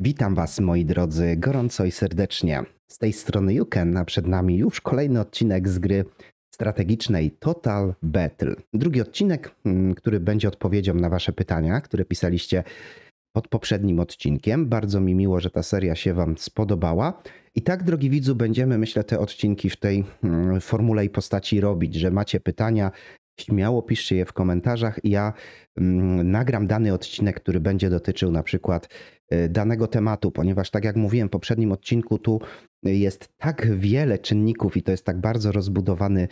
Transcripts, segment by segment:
Witam Was, moi drodzy, gorąco i serdecznie. Z tej strony Yuken, a przed nami już kolejny odcinek z gry strategicznej Total Battle. Drugi odcinek, mm, który będzie odpowiedzią na Wasze pytania, które pisaliście pod poprzednim odcinkiem. Bardzo mi miło, że ta seria się Wam spodobała. I tak, drogi widzu, będziemy, myślę, te odcinki w tej mm, formule i postaci robić, że macie pytania, śmiało piszcie je w komentarzach. Ja mm, nagram dany odcinek, który będzie dotyczył na przykład Y, danego tematu, ponieważ tak jak mówiłem w poprzednim odcinku, tu jest tak wiele czynników i to jest tak bardzo rozbudowany,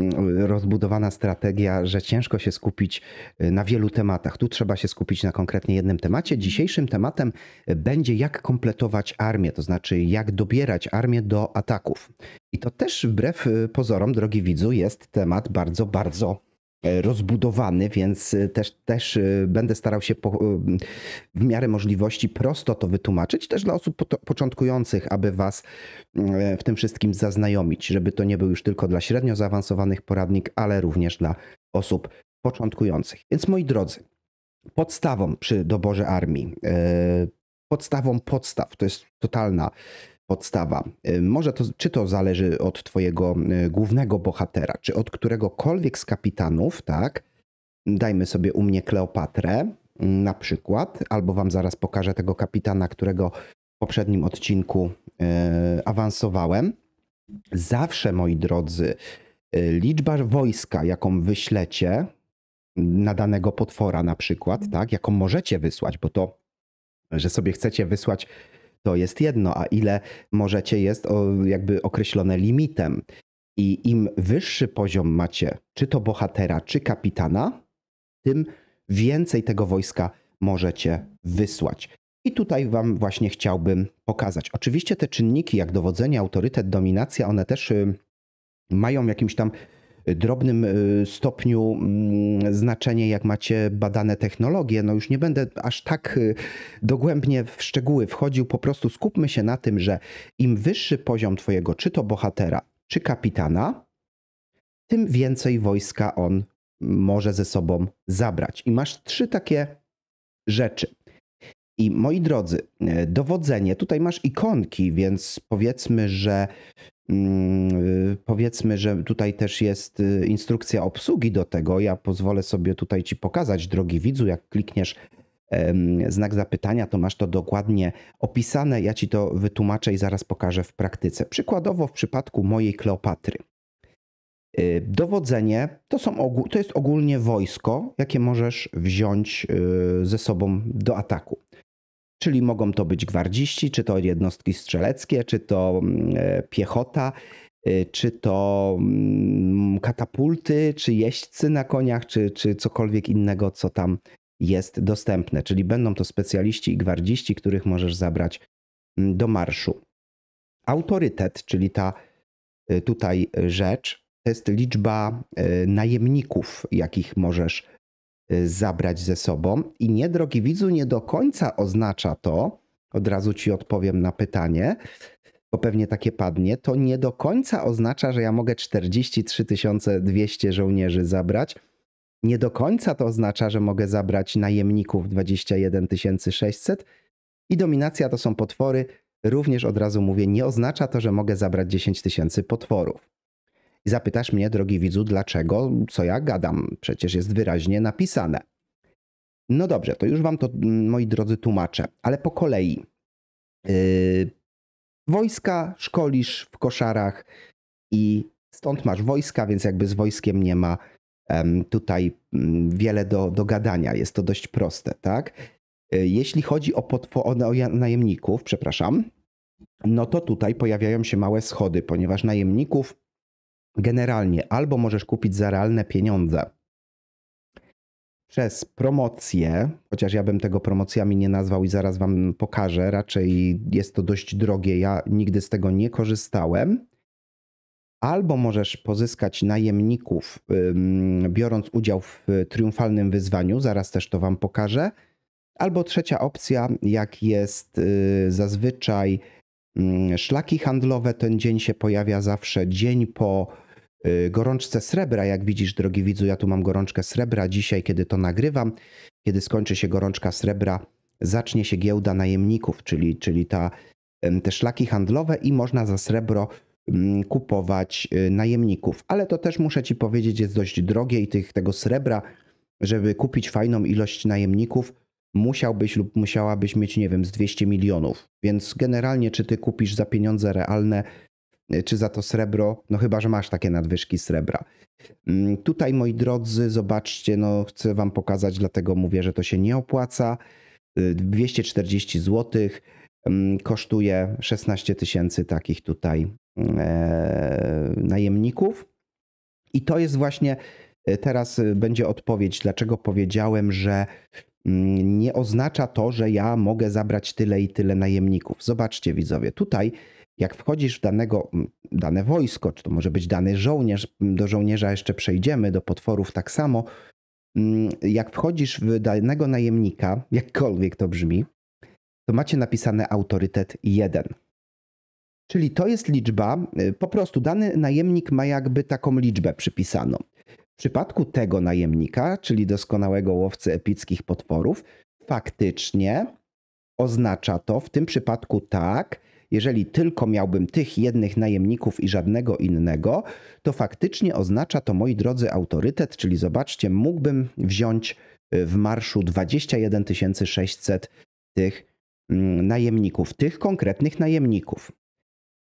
y, rozbudowana strategia, że ciężko się skupić y, na wielu tematach. Tu trzeba się skupić na konkretnie jednym temacie. Dzisiejszym tematem będzie jak kompletować armię, to znaczy jak dobierać armię do ataków. I to też wbrew pozorom, drogi widzu, jest temat bardzo, bardzo E, rozbudowany, więc e, też, też e, będę starał się po, w miarę możliwości prosto to wytłumaczyć, też dla osób początkujących, aby Was w tym wszystkim zaznajomić, żeby to nie był już tylko dla średnio zaawansowanych poradnik, ale również dla osób początkujących. Więc moi drodzy, podstawą przy doborze armii, podstawą podstaw, to jest totalna podstawa. Y, może to, czy to zależy od twojego y, głównego bohatera, czy od któregokolwiek z kapitanów, tak? Dajmy sobie u mnie Kleopatrę mm, na przykład, albo wam zaraz pokażę tego kapitana, którego w poprzednim odcinku yy, awansowałem. Zawsze, moi drodzy, y, liczba wojska, jaką wyślecie mm, na danego potwora na przykład, tak, jaką możecie wysłać, bo to, że sobie chcecie wysłać to jest jedno, a ile możecie jest jakby określone limitem. I im wyższy poziom macie, czy to bohatera, czy kapitana, tym więcej tego wojska możecie wysłać. I tutaj Wam właśnie chciałbym pokazać. Oczywiście te czynniki, jak dowodzenie, autorytet, dominacja, one też y, mają jakimś tam drobnym y, stopniu mm, znaczenie, jak macie badane technologie. No już nie będę aż tak y, dogłębnie w szczegóły wchodził, po prostu skupmy się na tym, że im wyższy poziom twojego, czy to bohatera, czy kapitana, tym więcej wojska on może ze sobą zabrać. I masz trzy takie rzeczy. I moi drodzy, y, dowodzenie, tutaj masz ikonki, więc powiedzmy, że Mm, y, powiedzmy, że tutaj też jest y, instrukcja obsługi do tego. Ja pozwolę sobie tutaj Ci pokazać, drogi widzu, jak klikniesz znak zapytania, to masz to dokładnie opisane. Ja Ci to wytłumaczę i zaraz pokażę w praktyce. Przykładowo w przypadku mojej Kleopatry. Y, dowodzenie to, są ogół, to jest ogólnie wojsko, jakie możesz wziąć ze sobą do ataku. Czyli mogą to być gwardziści, czy to jednostki strzeleckie, czy to mm, e, piechota, e, czy to mm, katapulty, czy jeźdźcy na koniach, czy, czy cokolwiek innego, co tam jest dostępne. Czyli będą to specjaliści i gwardziści, których możesz zabrać mm, do marszu. Autorytet, czyli ta e, tutaj rzecz, to jest liczba najemników, jakich możesz Y, zabrać ze sobą. I nie, drogi widzu, nie do końca oznacza to, od razu ci odpowiem na pytanie, bo pewnie takie padnie, to nie do końca oznacza, że ja mogę 43 200 żołnierzy zabrać. Nie do końca to oznacza, że mogę zabrać najemników 21 600 i dominacja to są potwory. Również od razu mówię, nie oznacza to, że mogę zabrać 10 tysięcy potworów. I zapytasz mnie, drogi widzu, dlaczego, co ja gadam, przecież jest wyraźnie napisane. No dobrze, to już wam to, mm, moi drodzy, tłumaczę, ale po kolei. Yy, wojska szkolisz w koszarach i stąd masz wojska, więc jakby z wojskiem nie ma um, tutaj mm, wiele do, do gadania. Jest to dość proste, tak? Yy, jeśli chodzi o, potwo- o najemników, przepraszam, no to tutaj pojawiają się małe schody, ponieważ najemników generalnie albo możesz kupić za realne pieniądze przez promocję, chociaż ja bym tego promocjami nie nazwał i zaraz wam pokażę, raczej jest to dość drogie, ja nigdy z tego nie korzystałem. Albo możesz pozyskać najemników, biorąc udział w triumfalnym wyzwaniu, zaraz też to wam pokażę. Albo trzecia opcja, jak jest y, zazwyczaj szlaki handlowe, ten dzień się pojawia zawsze dzień po Y, gorączce srebra. Jak widzisz, drogi widzu, ja tu mam gorączkę srebra dzisiaj, kiedy to nagrywam. Kiedy skończy się gorączka srebra, zacznie się giełda najemników, czyli, czyli ta, te szlaki handlowe i można za srebro mm, kupować y, najemników. Ale to też muszę ci powiedzieć, jest dość drogie i tych, tego srebra, żeby kupić fajną ilość najemników, musiałbyś lub musiałabyś mieć, nie wiem, z 200 milionów. Więc generalnie, czy ty kupisz za pieniądze realne Y, czy za to srebro, no chyba, że masz takie nadwyżki srebra. Mm, tutaj, moi drodzy, zobaczcie, no chcę wam pokazać, dlatego mówię, że to się nie opłaca. 240 y, zł mm, kosztuje 16 tysięcy takich tutaj e, najemników. I to jest właśnie e, teraz y, będzie odpowiedź, dlaczego powiedziałem, że mm, nie oznacza to, że ja mogę zabrać tyle i tyle najemników. Zobaczcie, widzowie, tutaj jak wchodzisz w danego, dane wojsko, czy to może być dany żołnierz, do żołnierza jeszcze przejdziemy, do potworów tak samo, jak wchodzisz w danego najemnika, jakkolwiek to brzmi, to macie napisane autorytet 1. Czyli to jest liczba, y, po prostu dany najemnik ma jakby taką liczbę przypisaną. W przypadku tego najemnika, czyli doskonałego łowcy epickich potworów, faktycznie oznacza to w tym przypadku tak, jeżeli tylko miałbym tych jednych najemników i żadnego innego, to faktycznie oznacza to, moi drodzy, autorytet, czyli zobaczcie, mógłbym wziąć y, w marszu 21 600 tych mm, najemników, tych konkretnych najemników.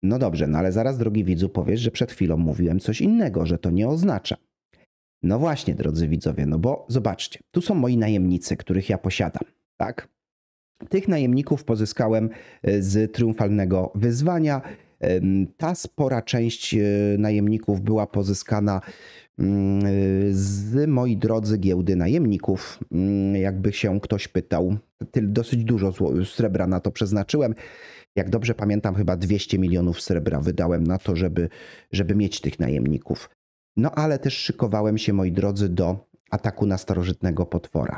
No dobrze, no ale zaraz, drogi widzu, powiesz, że przed chwilą mówiłem coś innego, że to nie oznacza. No właśnie, drodzy widzowie, no bo zobaczcie, tu są moi najemnicy, których ja posiadam, tak? Tych najemników pozyskałem e, z triumfalnego wyzwania. Ta spora część e, najemników była pozyskana mm, z, moi drodzy, giełdy najemników. Mm, jakby się ktoś pytał, dosyć dużo srebra na to przeznaczyłem. Jak dobrze pamiętam, chyba 200 milionów srebra wydałem na to, żeby, żeby mieć tych najemników. No ale też szykowałem się, moi drodzy, do ataku na starożytnego potwora.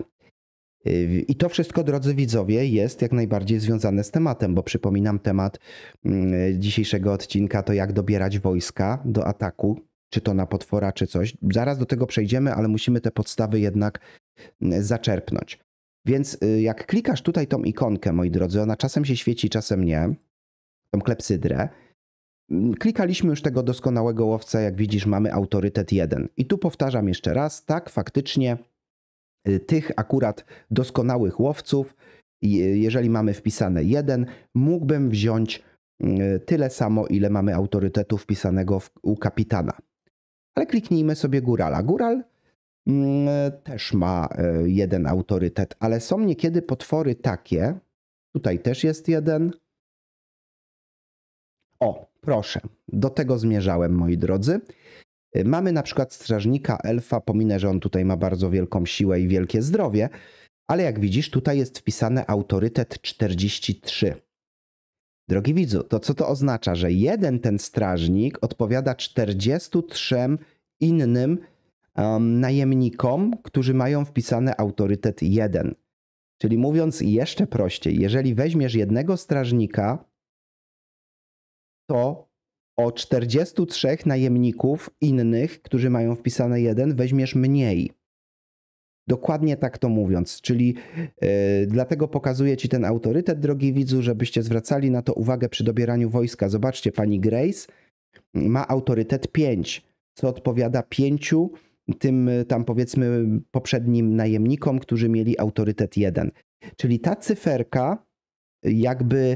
I to wszystko, drodzy widzowie, jest jak najbardziej związane z tematem, bo przypominam temat mm, dzisiejszego odcinka to jak dobierać wojska do ataku, czy to na potwora, czy coś. Zaraz do tego przejdziemy, ale musimy te podstawy jednak mm, zaczerpnąć. Więc y, jak klikasz tutaj tą ikonkę, moi drodzy, ona czasem się świeci, czasem nie, tą klepsydrę, mm, Klikaliśmy już tego doskonałego łowca, jak widzisz mamy autorytet 1. I tu powtarzam jeszcze raz, tak faktycznie Y, tych akurat doskonałych łowców, y, jeżeli mamy wpisane jeden, mógłbym wziąć y, tyle samo, ile mamy autorytetu wpisanego u kapitana. Ale kliknijmy sobie górala. Góral mm, też ma jeden autorytet, ale są niekiedy potwory takie. Tutaj też jest jeden. O, proszę, do tego zmierzałem, moi drodzy. Mamy na przykład strażnika elfa, pominę, że on tutaj ma bardzo wielką siłę i wielkie zdrowie, ale jak widzisz, tutaj jest wpisane autorytet 43. Drogi widzu, to co to oznacza, że jeden ten strażnik odpowiada 43 innym um, najemnikom, którzy mają wpisane autorytet 1. Czyli mówiąc jeszcze prościej, jeżeli weźmiesz jednego strażnika, to o 43 najemników innych, którzy mają wpisane jeden, weźmiesz mniej. Dokładnie tak to mówiąc, czyli yy, dlatego pokazuję Ci ten autorytet, drogi widzu, żebyście zwracali na to uwagę przy dobieraniu wojska. Zobaczcie, pani Grace ma autorytet 5, co odpowiada 5 tym tam powiedzmy poprzednim najemnikom, którzy mieli autorytet 1. Czyli ta cyferka jakby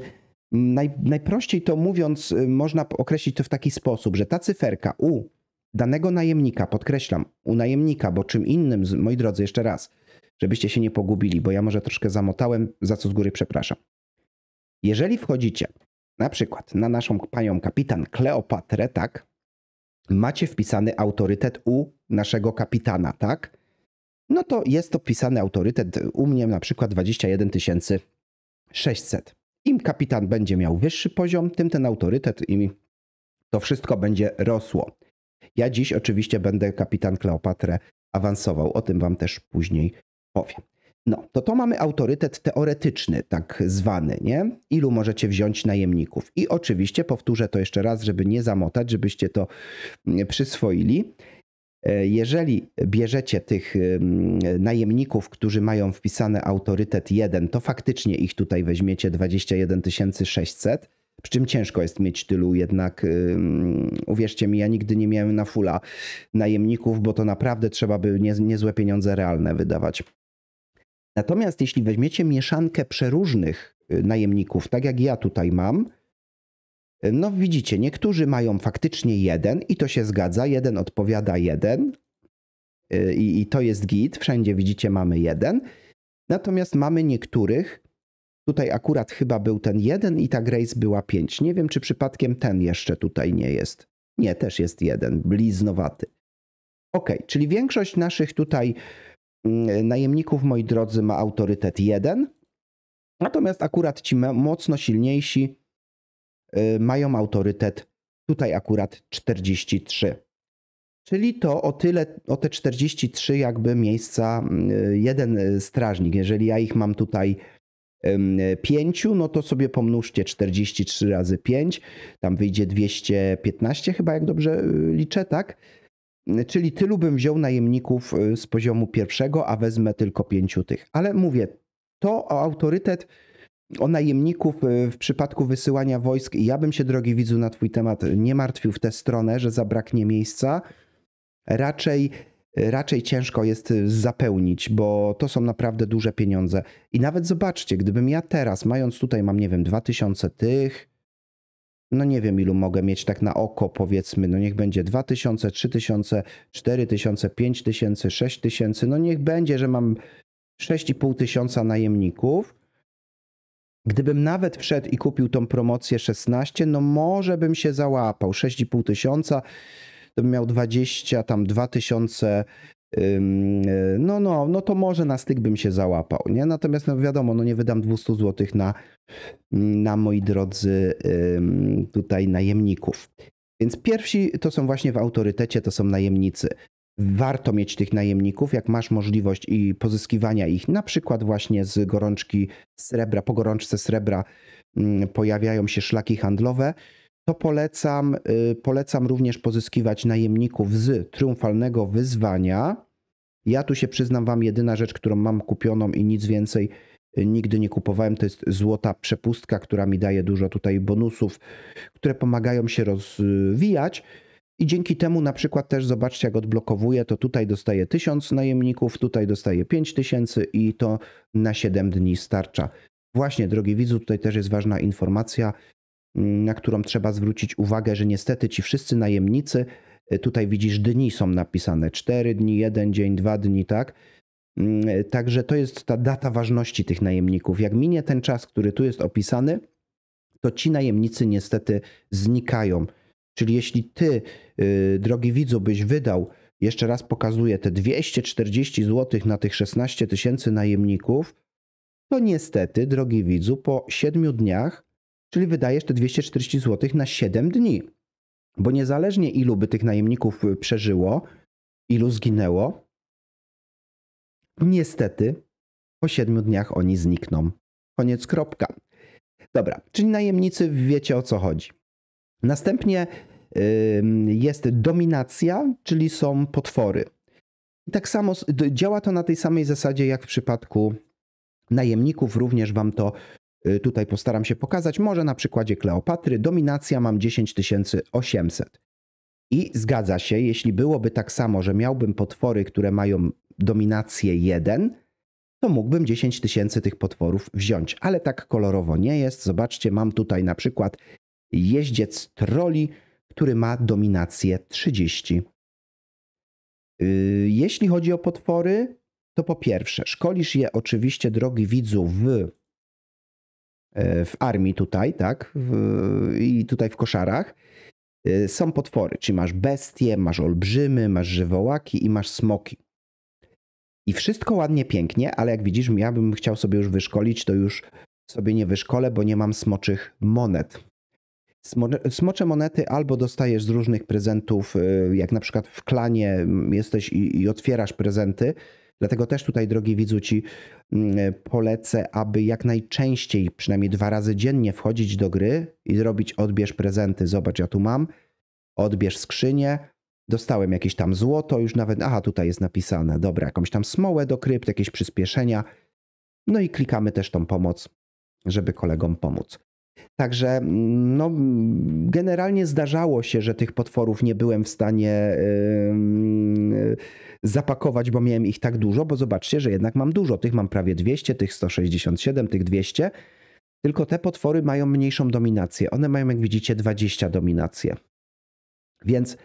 Naj, najprościej to mówiąc, y, można określić to w taki sposób, że ta cyferka u danego najemnika, podkreślam, u najemnika, bo czym innym, moi drodzy, jeszcze raz, żebyście się nie pogubili, bo ja może troszkę zamotałem, za co z góry przepraszam. Jeżeli wchodzicie na przykład na naszą panią kapitan Kleopatrę, tak, macie wpisany autorytet u naszego kapitana, tak, no to jest to wpisany autorytet u mnie na przykład 21 600. Im kapitan będzie miał wyższy poziom, tym ten autorytet i to wszystko będzie rosło. Ja dziś oczywiście będę kapitan Kleopatrę awansował, o tym wam też później powiem. No, to to mamy autorytet teoretyczny, tak zwany, nie? Ilu możecie wziąć najemników? I oczywiście powtórzę to jeszcze raz, żeby nie zamotać, żebyście to mm, przyswoili. E, jeżeli bierzecie tych najemników, którzy mają wpisany autorytet 1, to faktycznie ich tutaj weźmiecie 21 600. Przy czym ciężko jest mieć tylu jednak, uwierzcie mi, ja nigdy nie miałem na fula najemników, bo to naprawdę trzeba by niezłe pieniądze realne wydawać. Natomiast jeśli weźmiecie mieszankę przeróżnych y, najemników, tak jak ja tutaj mam, no widzicie, niektórzy mają faktycznie jeden i to się zgadza, jeden odpowiada jeden y, i, i to jest git, wszędzie widzicie mamy jeden. Natomiast mamy niektórych, tutaj akurat chyba był ten jeden i ta Grace była pięć. Nie wiem, czy przypadkiem ten jeszcze tutaj nie jest. Nie, też jest jeden, bliznowaty. Ok, czyli większość naszych tutaj mm, najemników, moi drodzy, ma autorytet jeden, natomiast akurat ci mocno silniejsi Y, mają autorytet tutaj akurat 43. Czyli to o tyle, o te 43 jakby miejsca y, jeden y, strażnik. Jeżeli ja ich mam tutaj 5, no to sobie pomnóżcie 43 razy 5, tam wyjdzie 215 chyba, jak dobrze liczę, tak? Czyli tylu bym wziął najemników z poziomu pierwszego, a wezmę tylko pięciu tych. Ale mówię, to o autorytet o najemników y, w przypadku wysyłania wojsk. Ja bym się, drogi widzu, na Twój temat nie martwił w tę stronę, że zabraknie miejsca. Raczej, y, raczej ciężko jest y, zapełnić, bo to są naprawdę duże pieniądze. I nawet zobaczcie, gdybym ja teraz, mając tutaj, mam nie wiem, 2000 tych, no nie wiem ilu mogę mieć tak na oko, powiedzmy, no niech będzie 2000, 3000, 4000, 5000, 6000, no niech będzie, że mam 6,5 tysiąca najemników Gdybym nawet wszedł i kupił tą promocję 16, no może bym się załapał. 6,5 tysiąca, to bym miał 20, tam 2 tysiące no, no, no to może na styk bym się załapał, nie? Natomiast no wiadomo, no nie wydam 200 zł na, na moi drodzy tutaj najemników. Więc pierwsi to są właśnie w autorytecie, to są najemnicy warto mieć tych najemników, jak masz możliwość i pozyskiwania ich, na przykład właśnie z gorączki srebra, po gorączce srebra mm, pojawiają się szlaki handlowe, to polecam, y, polecam również pozyskiwać najemników z triumfalnego wyzwania. Ja tu się przyznam wam, jedyna rzecz, którą mam kupioną i nic więcej y, nigdy nie kupowałem, to jest złota przepustka, która mi daje dużo tutaj bonusów, które pomagają się rozwijać. I dzięki temu na przykład też zobaczcie, jak odblokowuje, to tutaj dostaje 1000 najemników, tutaj dostaje 5000 i to na 7 dni starcza. Właśnie, drogi widzu, tutaj też jest ważna informacja, mm, na którą trzeba zwrócić uwagę, że niestety ci wszyscy najemnicy, y, tutaj widzisz, dni są napisane 4 dni, 1 dzień, 2 dni, tak? Mm, także to jest ta data ważności tych najemników. Jak minie ten czas, który tu jest opisany, to ci najemnicy niestety znikają. Czyli jeśli ty, y, drogi widzu, byś wydał, jeszcze raz pokazuję, te 240 zł na tych 16 tysięcy najemników, to niestety, drogi widzu, po 7 dniach, czyli wydajesz te 240 zł na 7 dni. Bo niezależnie ilu by tych najemników y, przeżyło, ilu zginęło, niestety po 7 dniach oni znikną. Koniec kropka. Dobra, czyli najemnicy wiecie o co chodzi. Następnie jest dominacja, czyli są potwory. I tak samo działa to na tej samej zasadzie jak w przypadku najemników, również wam to y, tutaj postaram się pokazać. Może na przykładzie Kleopatry, dominacja mam 10800. I zgadza się, jeśli byłoby tak samo, że miałbym potwory, które mają dominację 1, to mógłbym 10 tysięcy tych potworów wziąć. Ale tak kolorowo nie jest. Zobaczcie, mam tutaj na przykład jeździec troli, który ma dominację 30. Y, jeśli chodzi o potwory, to po pierwsze, szkolisz je oczywiście, drogi widzu, w, e, w armii tutaj, tak? W, I tutaj w koszarach. Y, są potwory, czyli masz bestie, masz olbrzymy, masz żywołaki i masz smoki. I wszystko ładnie, pięknie, ale jak widzisz, ja bym chciał sobie już wyszkolić, to już sobie nie wyszkolę, bo nie mam smoczych monet. Smocze monety albo dostajesz z różnych prezentów, y, jak na przykład w klanie mm, jesteś i, i otwierasz prezenty. Dlatego też tutaj, drogi widzu, ci mm, polecę, aby jak najczęściej, przynajmniej dwa razy dziennie wchodzić do gry i zrobić, odbierz prezenty. Zobacz, ja tu mam, odbierz skrzynię, dostałem jakieś tam złoto, już nawet, aha, tutaj jest napisane, dobra, jakąś tam smołę do krypt, jakieś przyspieszenia. No i klikamy też tą pomoc, żeby kolegom pomóc. Także mm, no, mm, generalnie zdarzało się, że tych potworów nie byłem w stanie yy, zapakować, bo miałem ich tak dużo, bo zobaczcie, że jednak mam dużo. Tych mam prawie 200, tych 167, tych 200. Tylko te potwory mają mniejszą dominację. One mają, jak widzicie, 20 dominację. Więc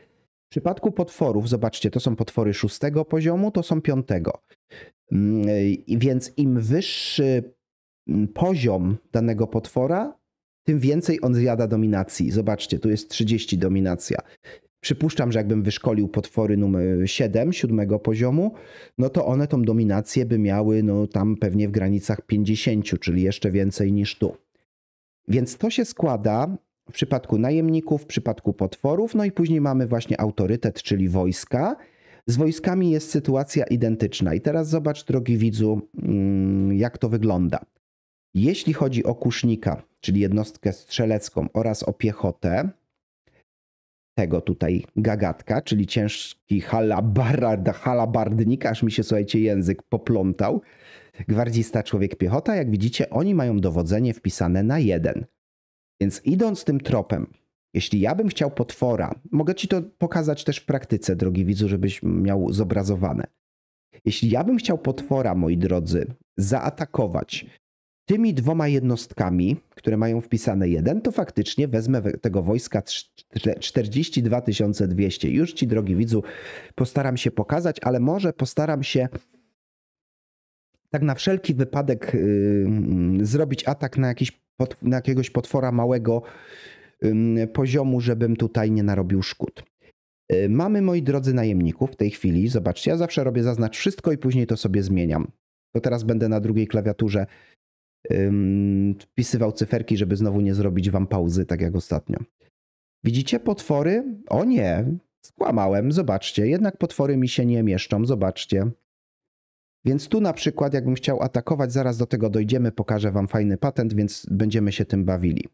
w przypadku potworów, zobaczcie, to są potwory szóstego poziomu, to są piątego. Yy, więc im wyższy poziom danego potwora, tym więcej on zjada dominacji. Zobaczcie, tu jest 30 dominacja. Przypuszczam, że jakbym wyszkolił potwory numer 7, 7 poziomu, no to one tą dominację by miały no tam pewnie w granicach 50, czyli jeszcze więcej niż tu. Więc to się składa w przypadku najemników, w przypadku potworów, no i później mamy właśnie autorytet, czyli wojska. Z wojskami jest sytuacja identyczna. I teraz zobacz, drogi widzu, mm, jak to wygląda. Jeśli chodzi o kusznika, czyli jednostkę strzelecką oraz o piechotę, tego tutaj gagatka, czyli ciężki halabarda, halabardnik, aż mi się, słuchajcie, język poplątał. Gwardzista człowiek piechota, jak widzicie, oni mają dowodzenie wpisane na jeden. Więc idąc tym tropem, jeśli ja bym chciał potwora, mogę ci to pokazać też w praktyce, drogi widzu, żebyś miał zobrazowane. Jeśli ja bym chciał potwora, moi drodzy, zaatakować, tymi dwoma jednostkami, które mają wpisane jeden, to faktycznie wezmę tego wojska 42 200. Już ci, drogi widzu, postaram się pokazać, ale może postaram się tak na wszelki wypadek yy, zrobić atak na, jakiś na jakiegoś potwora małego yy, poziomu, żebym tutaj nie narobił szkód. Y, mamy, moi drodzy, najemników w tej chwili. Zobaczcie, ja zawsze robię zaznacz wszystko i później to sobie zmieniam. To teraz będę na drugiej klawiaturze wpisywał cyferki, żeby znowu nie zrobić wam pauzy, tak jak ostatnio. Widzicie potwory? O nie, skłamałem, zobaczcie, jednak potwory mi się nie mieszczą, zobaczcie. Więc tu na przykład, jakbym chciał atakować, zaraz do tego dojdziemy, pokażę wam fajny patent, więc będziemy się tym bawili,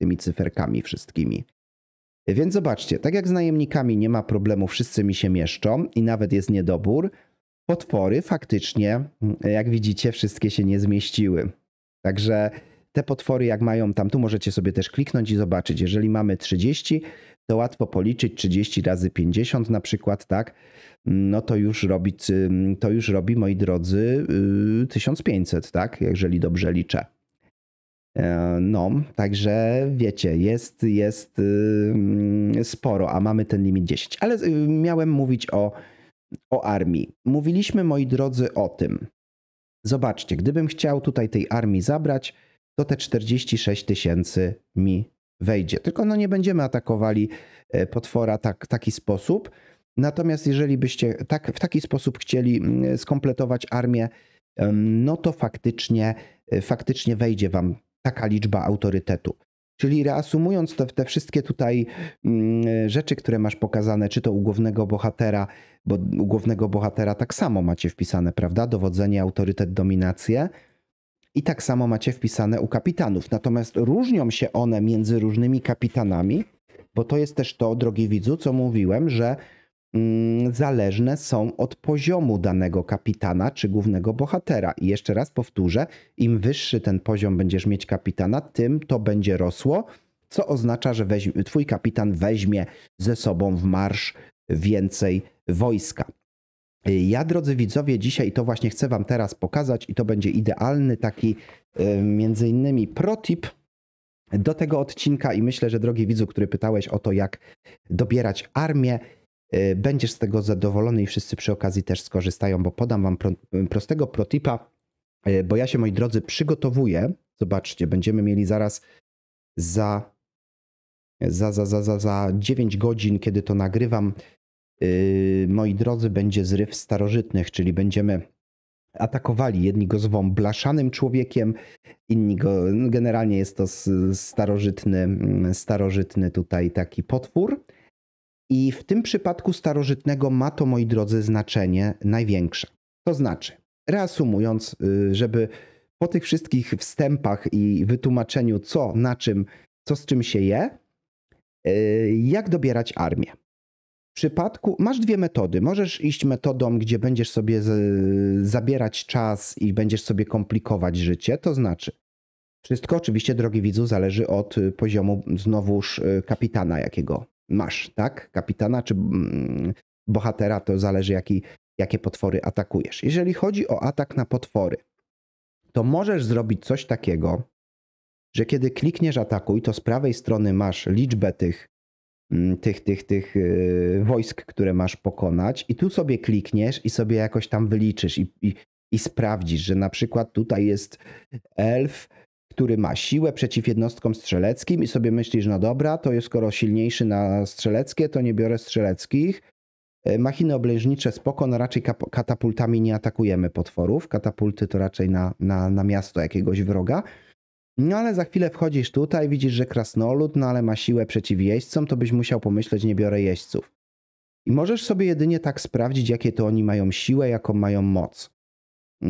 tymi cyferkami wszystkimi. Więc zobaczcie, tak jak z najemnikami nie ma problemu, wszyscy mi się mieszczą i nawet jest niedobór, potwory faktycznie, jak widzicie, wszystkie się nie zmieściły. Także te potwory, jak mają tam, tu możecie sobie też kliknąć i zobaczyć. Jeżeli mamy 30, to łatwo policzyć 30 razy 50 na przykład, tak? No to już robi, to już robi moi drodzy, 1500, yy, tak? Jeżeli dobrze liczę. E, no, także wiecie, jest, jest yy, sporo, a mamy ten limit 10. Ale yy, miałem mówić o, o armii. Mówiliśmy, moi drodzy, o tym, Zobaczcie, gdybym chciał tutaj tej armii zabrać, to te 46 tysięcy mi wejdzie. Tylko no nie będziemy atakowali e, potwora tak, taki sposób. Natomiast jeżeli byście tak, w taki sposób chcieli mm, skompletować armię, no to faktycznie, e, faktycznie wejdzie wam taka liczba autorytetu. Czyli reasumując te, te wszystkie tutaj mm, rzeczy, które masz pokazane, czy to u głównego bohatera, bo u głównego bohatera tak samo macie wpisane, prawda? Dowodzenie, autorytet, dominację. I tak samo macie wpisane u kapitanów. Natomiast różnią się one między różnymi kapitanami, bo to jest też to, drogi widzu, co mówiłem, że Mm, zależne są od poziomu danego kapitana czy głównego bohatera. I jeszcze raz powtórzę, im wyższy ten poziom będziesz mieć kapitana, tym to będzie rosło, co oznacza, że weź, twój kapitan weźmie ze sobą w marsz więcej wojska. Ja, drodzy widzowie, dzisiaj to właśnie chcę Wam teraz pokazać i to będzie idealny taki e, między innymi protip do tego odcinka i myślę, że drogi widzu, który pytałeś o to, jak dobierać armię, Y, będziesz z tego zadowolony i wszyscy przy okazji też skorzystają, bo podam wam prostego protipa, y, bo ja się, moi drodzy, przygotowuję. Zobaczcie, będziemy mieli zaraz za, za, za, za, za, za 9 godzin, kiedy to nagrywam. Y, moi drodzy, będzie zryw starożytnych, czyli będziemy atakowali. Jedni go zwą blaszanym człowiekiem, inni go, generalnie jest to starożytny, mm, starożytny tutaj taki potwór. I w tym przypadku starożytnego ma to, moi drodzy, znaczenie największe. To znaczy, reasumując, y, żeby po tych wszystkich wstępach i wytłumaczeniu, co na czym, co z czym się je, y, jak dobierać armię. W przypadku masz dwie metody. Możesz iść metodą, gdzie będziesz sobie z, zabierać czas i będziesz sobie komplikować życie, to znaczy. Wszystko oczywiście, drogi widzu, zależy od poziomu znowuż y, kapitana, jakiego masz, tak? Kapitana czy mm, bohatera, to zależy jaki, jakie potwory atakujesz. Jeżeli chodzi o atak na potwory, to możesz zrobić coś takiego, że kiedy klikniesz atakuj, to z prawej strony masz liczbę tych, mm, tych, tych, tych y, wojsk, które masz pokonać, i tu sobie klikniesz i sobie jakoś tam wyliczysz i, i, i sprawdzisz, że na przykład tutaj jest elf, który ma siłę przeciw jednostkom strzeleckim i sobie myślisz, no dobra, to jest skoro silniejszy na strzeleckie, to nie biorę strzeleckich. E, machiny oblężnicze spoko, no raczej katapultami nie atakujemy potworów. Katapulty to raczej na, na, na miasto jakiegoś wroga. No ale za chwilę wchodzisz tutaj, widzisz, że krasnolud, no ale ma siłę przeciw jeźdźcom, to byś musiał pomyśleć, nie biorę jeźdźców. I możesz sobie jedynie tak sprawdzić, jakie to oni mają siłę, jaką mają moc. Y,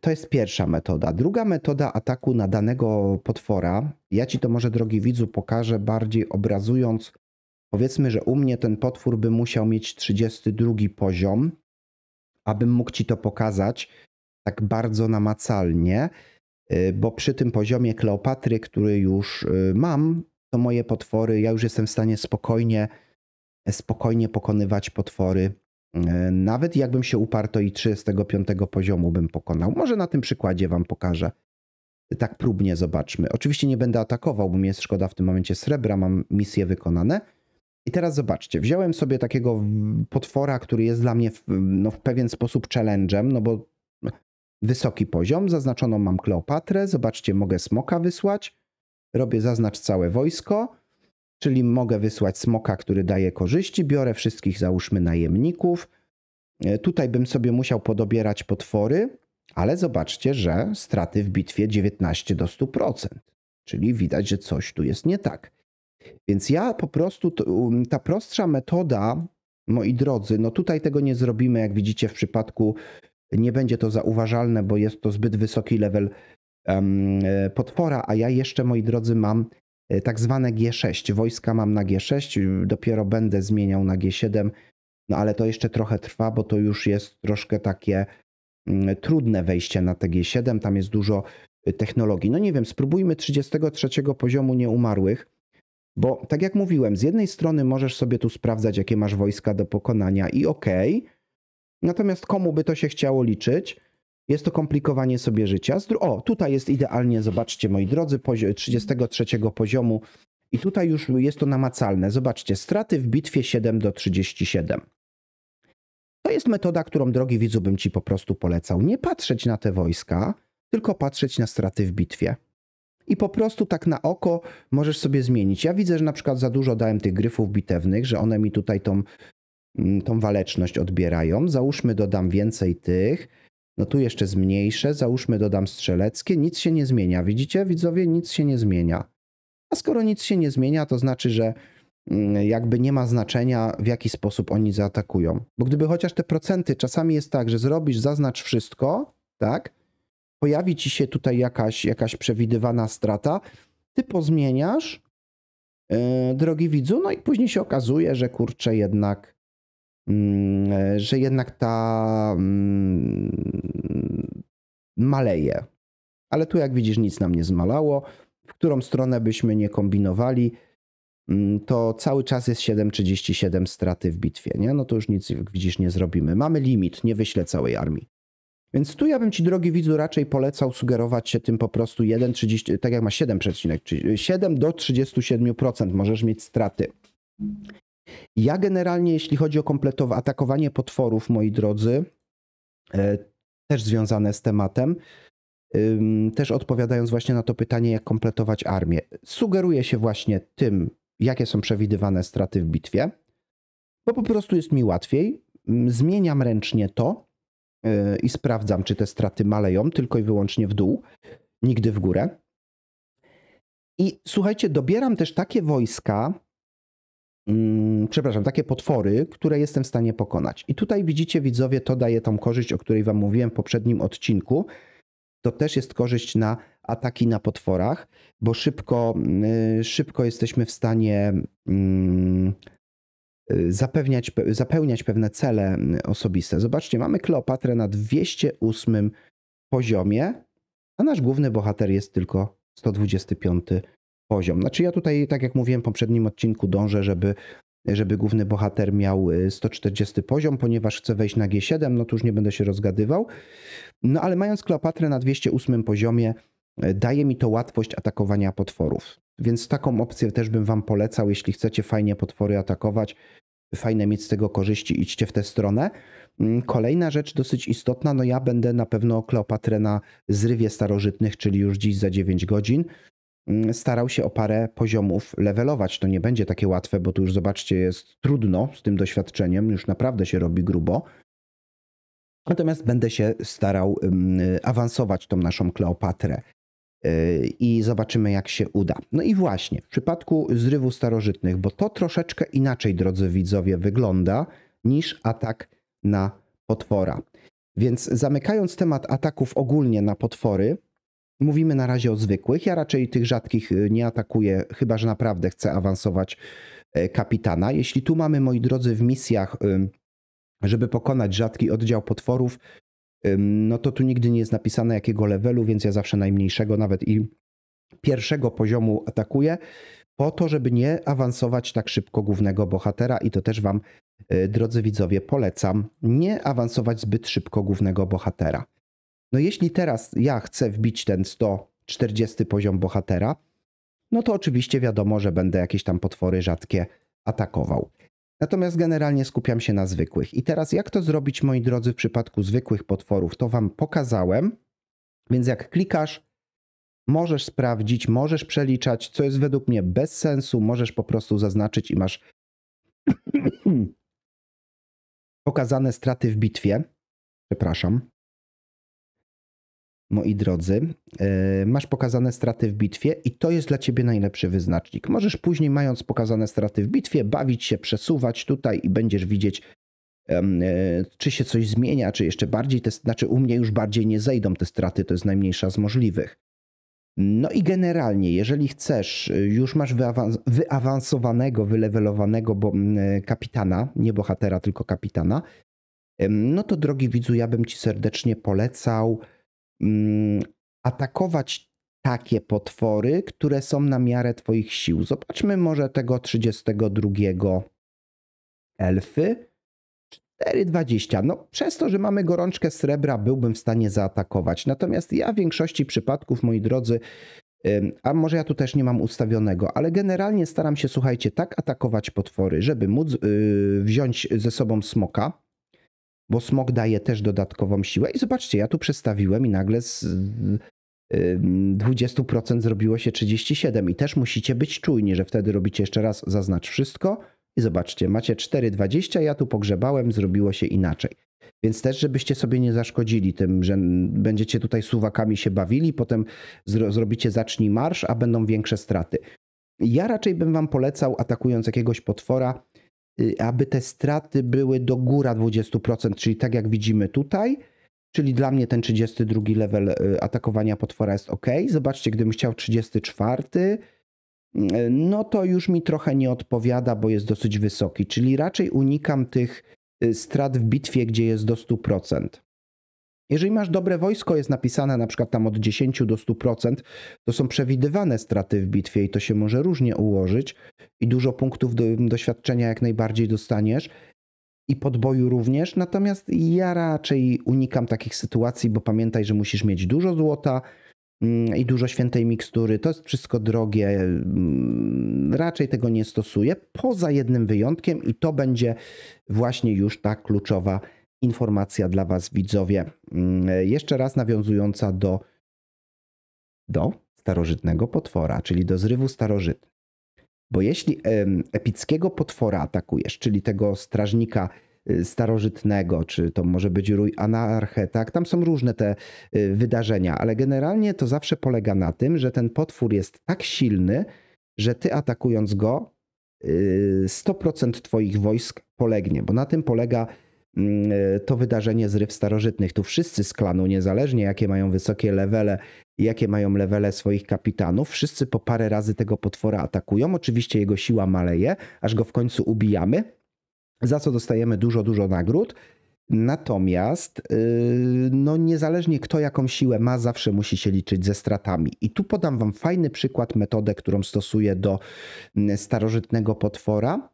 to jest pierwsza metoda. Druga metoda ataku na danego potwora, ja ci to może drogi widzu pokażę bardziej obrazując. Powiedzmy, że u mnie ten potwór by musiał mieć 32 poziom, abym mógł ci to pokazać tak bardzo namacalnie, y, bo przy tym poziomie Kleopatry, który już y, mam, to moje potwory, ja już jestem w stanie spokojnie, spokojnie pokonywać potwory E, nawet jakbym się uparto i 35 poziomu bym pokonał. Może na tym przykładzie wam pokażę. Tak próbnie zobaczmy. Oczywiście nie będę atakował, bo mi jest szkoda w tym momencie srebra, mam misje wykonane. I teraz zobaczcie, wziąłem sobie takiego potwora, który jest dla mnie w, no, w pewien sposób challenge'em, no bo wysoki poziom, zaznaczoną mam Kleopatrę, zobaczcie, mogę smoka wysłać, robię zaznacz całe wojsko, czyli mogę wysłać smoka, który daje korzyści, biorę wszystkich załóżmy najemników. E, tutaj bym sobie musiał podobierać potwory, ale zobaczcie, że straty w bitwie 19 do 100%, czyli widać, że coś tu jest nie tak. Więc ja po prostu, um, ta prostsza metoda, moi drodzy, no tutaj tego nie zrobimy, jak widzicie w przypadku, nie będzie to zauważalne, bo jest to zbyt wysoki level um, potwora, a ja jeszcze, moi drodzy, mam E, tak zwane G6. Wojska mam na G6, dopiero będę zmieniał na G7, no ale to jeszcze trochę trwa, bo to już jest troszkę takie mm, trudne wejście na te G7, tam jest dużo e, technologii. No nie wiem, spróbujmy 33 poziomu nieumarłych, bo tak jak mówiłem, z jednej strony możesz sobie tu sprawdzać, jakie masz wojska do pokonania i okej, okay, natomiast komu by to się chciało liczyć? Jest to komplikowanie sobie życia. O, tutaj jest idealnie, zobaczcie moi drodzy, 33 poziomu i tutaj już jest to namacalne. Zobaczcie, straty w bitwie 7 do 37. To jest metoda, którą drogi widzu bym ci po prostu polecał. Nie patrzeć na te wojska, tylko patrzeć na straty w bitwie. I po prostu tak na oko możesz sobie zmienić. Ja widzę, że na przykład za dużo dałem tych gryfów bitewnych, że one mi tutaj tą, mm, tą waleczność odbierają. Załóżmy, dodam więcej tych no tu jeszcze zmniejszę, załóżmy dodam strzeleckie, nic się nie zmienia. Widzicie, widzowie, nic się nie zmienia. A skoro nic się nie zmienia, to znaczy, że mm, jakby nie ma znaczenia, w jaki sposób oni zaatakują. Bo gdyby chociaż te procenty, czasami jest tak, że zrobisz, zaznacz wszystko, tak? Pojawi ci się tutaj jakaś, jakaś przewidywana strata, ty pozmieniasz, yy, drogi widzu, no i później się okazuje, że kurczę jednak Mm, e, że jednak ta mm, maleje. Ale tu, jak widzisz, nic nam nie zmalało. W którą stronę byśmy nie kombinowali, mm, to cały czas jest 7,37 straty w bitwie, nie? No to już nic, jak widzisz, nie zrobimy. Mamy limit, nie wyślę całej armii. Więc tu ja bym ci, drogi widzu, raczej polecał sugerować się tym po prostu 1,30, tak jak ma 7, 7 do 37% możesz mieć straty. Ja generalnie, jeśli chodzi o kompletowe atakowanie potworów, moi drodzy, e, też związane z tematem, też odpowiadając właśnie na to pytanie, jak kompletować armię. Sugeruje się właśnie tym, jakie są przewidywane straty w bitwie, bo po prostu jest mi łatwiej. Zmieniam ręcznie to e, i sprawdzam, czy te straty maleją tylko i wyłącznie w dół, nigdy w górę. I słuchajcie, dobieram też takie wojska, Mm, przepraszam, takie potwory, które jestem w stanie pokonać. I tutaj widzicie, widzowie, to daje tą korzyść, o której Wam mówiłem w poprzednim odcinku. To też jest korzyść na ataki na potworach, bo szybko, mm, y, szybko jesteśmy w stanie mm, y, zapewniać, zapełniać pewne cele osobiste. Zobaczcie, mamy Kleopatrę na 208 poziomie, a nasz główny bohater jest tylko 125 poziom. Znaczy ja tutaj, tak jak mówiłem w poprzednim odcinku, dążę, żeby żeby główny bohater miał 140 y, poziom, ponieważ chcę wejść na G7, no to już nie będę się rozgadywał. No ale mając Kleopatrę na 208 poziomie, y, daje mi to łatwość atakowania potworów. Więc taką opcję też bym wam polecał, jeśli chcecie fajnie potwory atakować, fajne mieć z tego korzyści, idźcie w tę stronę. Mm, kolejna rzecz dosyć istotna, no ja będę na pewno Kleopatrę na zrywie starożytnych, czyli już dziś za 9 godzin. Mm, starał się o parę poziomów levelować. To nie będzie takie łatwe, bo tu już zobaczcie, jest trudno z tym doświadczeniem, już naprawdę się robi grubo. Natomiast będę się starał mm, awansować tą naszą Kleopatrę y, i zobaczymy, jak się uda. No i właśnie, w przypadku zrywu starożytnych, bo to troszeczkę inaczej, drodzy widzowie, wygląda niż atak na potwora. Więc zamykając temat ataków ogólnie na potwory, Mówimy na razie o zwykłych. Ja raczej tych rzadkich y, nie atakuję, chyba że naprawdę chcę awansować e, kapitana. Jeśli tu mamy, moi drodzy, w misjach, y, żeby pokonać rzadki oddział potworów, y, no to tu nigdy nie jest napisane jakiego levelu, więc ja zawsze najmniejszego, nawet i pierwszego poziomu atakuję, po to, żeby nie awansować tak szybko głównego bohatera i to też Wam, drodzy widzowie, polecam, nie awansować zbyt szybko głównego bohatera. No jeśli teraz ja chcę wbić ten 140 poziom bohatera, no to oczywiście wiadomo, że będę jakieś tam potwory rzadkie atakował. Natomiast generalnie skupiam się na zwykłych. I teraz jak to zrobić, moi drodzy, w przypadku zwykłych potworów? To Wam pokazałem, więc jak klikasz, możesz sprawdzić, możesz przeliczać, co jest według mnie bez sensu, możesz po prostu zaznaczyć i masz pokazane straty w bitwie. Przepraszam moi drodzy, e, masz pokazane straty w bitwie i to jest dla ciebie najlepszy wyznacznik. Możesz później, mając pokazane straty w bitwie, bawić się, przesuwać tutaj i będziesz widzieć, e, czy się coś zmienia, czy jeszcze bardziej, te, znaczy u mnie już bardziej nie zejdą te straty, to jest najmniejsza z możliwych. No i generalnie, jeżeli chcesz, e, już masz wyawans wyawansowanego, wylewelowanego bo, kapitana, nie bohatera, tylko kapitana, no to drogi widzu, ja bym ci serdecznie polecał Mm, atakować takie potwory, które są na miarę Twoich sił. Zobaczmy może tego 32 elfy. 4,20. No, przez to, że mamy gorączkę srebra, byłbym w stanie zaatakować. Natomiast ja w większości przypadków, moi drodzy, a może ja tu też nie mam ustawionego, ale generalnie staram się, słuchajcie, tak atakować potwory, żeby móc y, wziąć ze sobą smoka, bo smog daje też dodatkową siłę. I zobaczcie, ja tu przestawiłem i nagle z 20% y, y, zrobiło się 37 i też musicie być czujni, że wtedy robicie jeszcze raz zaznacz wszystko i zobaczcie, macie 4,20, ja tu pogrzebałem, zrobiło się inaczej. Więc też, żebyście sobie nie zaszkodzili tym, że będziecie tutaj suwakami się bawili, potem zro zrobicie zacznij marsz, a będą większe straty. Ja raczej bym wam polecał, atakując jakiegoś potwora, Y, aby te straty były do góra 20%, czyli tak jak widzimy tutaj. Czyli dla mnie ten 32 level y, atakowania potwora jest ok. Zobaczcie, gdybym chciał 34, y, no to już mi trochę nie odpowiada, bo jest dosyć wysoki. Czyli raczej unikam tych strat w bitwie, gdzie jest do 100%. Jeżeli masz dobre wojsko, jest napisane na przykład tam od 10 do 100%, to są przewidywane straty w bitwie i to się może różnie ułożyć i dużo punktów do, doświadczenia jak najbardziej dostaniesz i podboju również. Natomiast ja raczej unikam takich sytuacji, bo pamiętaj, że musisz mieć dużo złota mm, i dużo świętej mikstury. To jest wszystko drogie. Mm, raczej tego nie stosuję, poza jednym wyjątkiem i to będzie właśnie już ta kluczowa informacja dla Was, widzowie, mm, jeszcze raz nawiązująca do, do starożytnego potwora, czyli do zrywu starożytnego. Bo jeśli epickiego potwora atakujesz, czyli tego strażnika y, starożytnego, czy to może być rój anarchę, tak? Tam są różne te y, wydarzenia, ale generalnie to zawsze polega na tym, że ten potwór jest tak silny, że ty atakując go, 100% y, twoich wojsk polegnie, bo na tym polega Mm, e, to wydarzenie zryw starożytnych. Tu wszyscy z klanu, niezależnie jakie mają wysokie levele, jakie mają levele swoich kapitanów, wszyscy po parę razy tego potwora atakują. Oczywiście jego siła maleje, aż go w końcu ubijamy, za co dostajemy dużo, dużo nagród. Natomiast, y, no niezależnie kto jaką siłę ma, zawsze musi się liczyć ze stratami. I tu podam Wam fajny przykład, metodę, którą stosuję do mm, starożytnego potwora.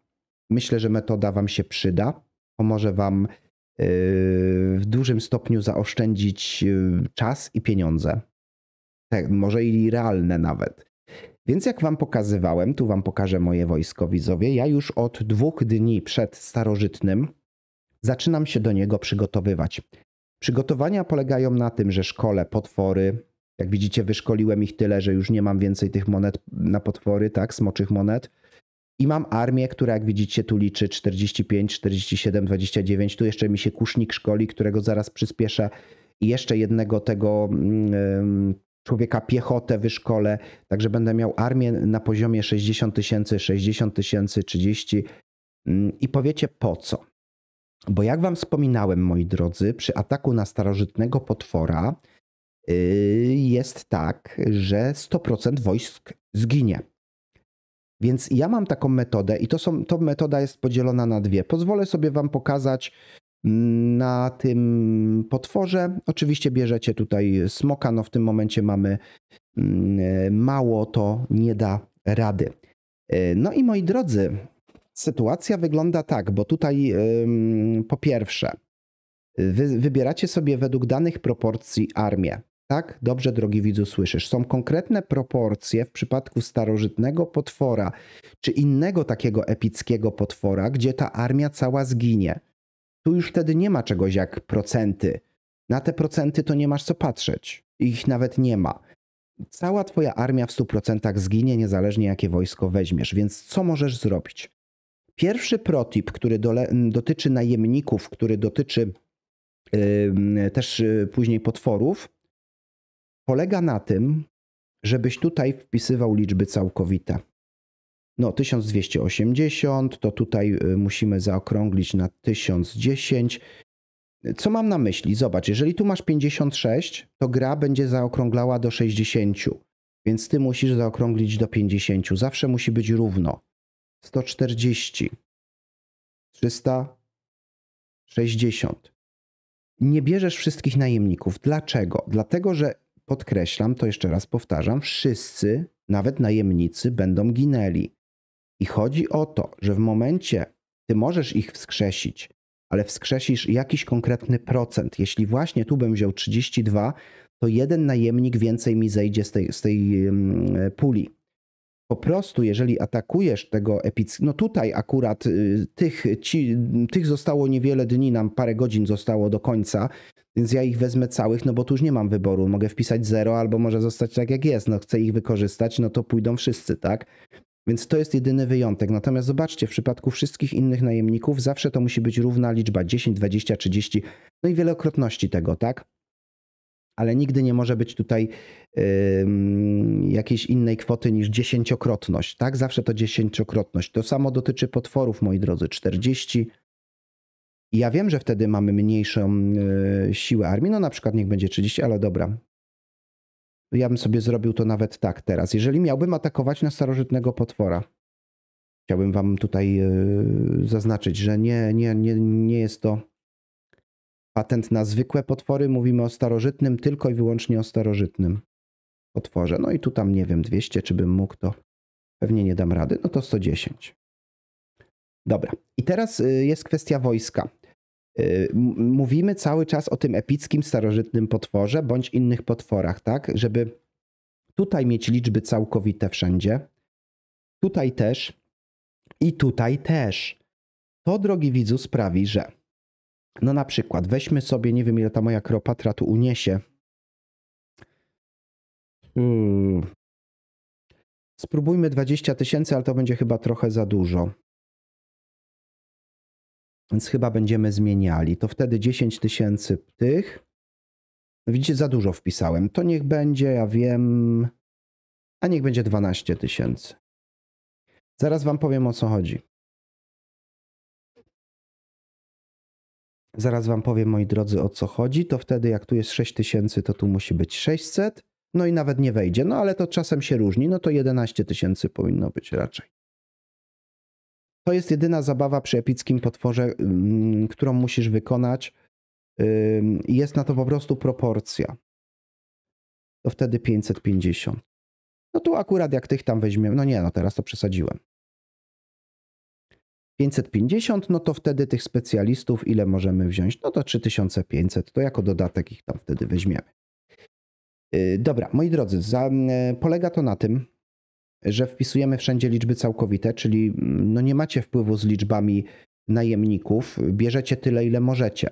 Myślę, że metoda Wam się przyda pomoże Wam y, w dużym stopniu zaoszczędzić y, czas i pieniądze. Tak, może i realne nawet. Więc jak wam pokazywałem, tu wam pokażę moje wojsko widzowie, ja już od dwóch dni przed starożytnym zaczynam się do niego przygotowywać. Przygotowania polegają na tym, że szkole potwory, jak widzicie wyszkoliłem ich tyle, że już nie mam więcej tych monet na potwory, tak, smoczych monet. I mam armię, która jak widzicie tu liczy 45, 47, 29. Tu jeszcze mi się kusznik szkoli, którego zaraz przyspieszę. I jeszcze jednego tego mm, człowieka piechotę wyszkolę. Także będę miał armię na poziomie 60 tysięcy, 60 tysięcy, 30. Mm, I powiecie po co? Bo jak wam wspominałem, moi drodzy, przy ataku na starożytnego potwora y, jest tak, że 100% wojsk zginie. Więc ja mam taką metodę i to są, to metoda jest podzielona na dwie. Pozwolę sobie Wam pokazać mm, na tym potworze. Oczywiście bierzecie tutaj smoka, no w tym momencie mamy mm, e, mało, to nie da rady. E, no i moi drodzy, sytuacja wygląda tak, bo tutaj po pierwsze, wy, wybieracie sobie według danych proporcji armię. Tak, dobrze, drogi widzu, słyszysz. Są konkretne proporcje w przypadku starożytnego potwora czy innego takiego epickiego potwora, gdzie ta armia cała zginie. Tu już wtedy nie ma czegoś jak procenty. Na te procenty to nie masz co patrzeć. Ich nawet nie ma. Cała twoja armia w 100% zginie, niezależnie jakie wojsko weźmiesz, więc co możesz zrobić? Pierwszy protip, który dotyczy najemników, który dotyczy yy, też yy, później potworów, polega na tym, żebyś tutaj wpisywał liczby całkowite. No 1280 to tutaj y, musimy zaokrąglić na 1010. Co mam na myśli? Zobacz, jeżeli tu masz 56, to gra będzie zaokrąglała do 60, więc ty musisz zaokrąglić do 50. Zawsze musi być równo. 140, 360. Nie bierzesz wszystkich najemników. Dlaczego? Dlatego, że podkreślam to jeszcze raz powtarzam, wszyscy, nawet najemnicy, będą ginęli. I chodzi o to, że w momencie ty możesz ich wskrzesić, ale wskrzesisz jakiś konkretny procent. Jeśli właśnie tu bym wziął 32, to jeden najemnik więcej mi zejdzie z tej, z tej mm, e, puli. Po prostu, jeżeli atakujesz tego epickiego, no tutaj akurat y, tych, ci, tych zostało niewiele dni, nam parę godzin zostało do końca, więc ja ich wezmę całych, no bo tu już nie mam wyboru. Mogę wpisać zero albo może zostać tak jak jest. No chcę ich wykorzystać, no to pójdą wszyscy, tak? Więc to jest jedyny wyjątek. Natomiast zobaczcie, w przypadku wszystkich innych najemników zawsze to musi być równa liczba 10, 20, 30, no i wielokrotności tego, tak? Ale nigdy nie może być tutaj yy, jakiejś innej kwoty niż dziesięciokrotność, tak? Zawsze to dziesięciokrotność. To samo dotyczy potworów, moi drodzy. 40, i ja wiem, że wtedy mamy mniejszą y, siłę armii, no na przykład niech będzie 30, ale dobra. Ja bym sobie zrobił to nawet tak teraz. Jeżeli miałbym atakować na starożytnego potwora, chciałbym wam tutaj y, zaznaczyć, że nie, nie, nie, nie jest to patent na zwykłe potwory. Mówimy o starożytnym, tylko i wyłącznie o starożytnym potworze. No i tu tam, nie wiem, 200 czy bym mógł, to pewnie nie dam rady. No to 110. Dobra. I teraz e, jest kwestia wojska. Y, mówimy cały czas o tym epickim, starożytnym potworze bądź innych potworach, tak? Żeby tutaj mieć liczby całkowite wszędzie, tutaj też i tutaj też. To, drogi widzu, sprawi, że no na przykład weźmy sobie, nie wiem ile ta moja kropatra tu uniesie. Hmm. Spróbujmy 20 tysięcy, ale to będzie chyba trochę za dużo. Więc chyba będziemy zmieniali. To wtedy 10 tysięcy tych. No widzicie, za dużo wpisałem. To niech będzie, ja wiem, a niech będzie 12 tysięcy. Zaraz wam powiem o co chodzi. Zaraz wam powiem, moi drodzy, o co chodzi. To wtedy, jak tu jest 6 tysięcy, to tu musi być 600. No i nawet nie wejdzie, no ale to czasem się różni. No to 11 tysięcy powinno być raczej. To jest jedyna zabawa przy epickim potworze, mm, którą musisz wykonać. Jest na to po prostu proporcja. To wtedy 550. No tu akurat jak tych tam weźmiemy, no nie, no teraz to przesadziłem. 550, no to wtedy tych specjalistów ile możemy wziąć? No to 3500, to jako dodatek ich tam wtedy weźmiemy. Y, dobra, moi drodzy, za, mm, polega to na tym, że wpisujemy wszędzie liczby całkowite, czyli mm, no nie macie wpływu z liczbami najemników, bierzecie tyle, ile możecie.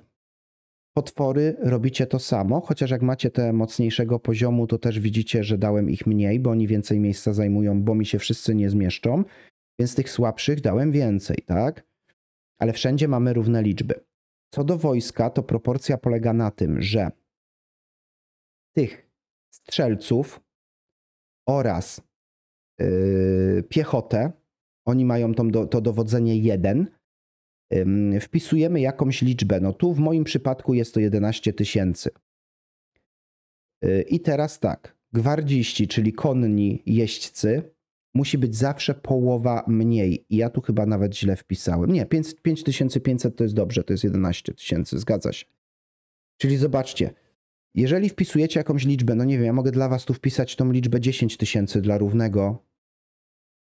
Potwory robicie to samo, chociaż jak macie te mocniejszego poziomu, to też widzicie, że dałem ich mniej, bo oni więcej miejsca zajmują, bo mi się wszyscy nie zmieszczą, więc tych słabszych dałem więcej, tak? Ale wszędzie mamy równe liczby. Co do wojska, to proporcja polega na tym, że tych strzelców oraz Y, piechotę, oni mają to, to dowodzenie 1, wpisujemy jakąś liczbę. No tu w moim przypadku jest to 11 tysięcy. Y, I teraz tak, gwardziści, czyli konni jeźdźcy, musi być zawsze połowa mniej. I ja tu chyba nawet źle wpisałem. Nie, 5500 to jest dobrze, to jest 11 tysięcy, zgadza się. Czyli zobaczcie, jeżeli wpisujecie jakąś liczbę, no nie wiem, ja mogę dla was tu wpisać tą liczbę 10 tysięcy dla równego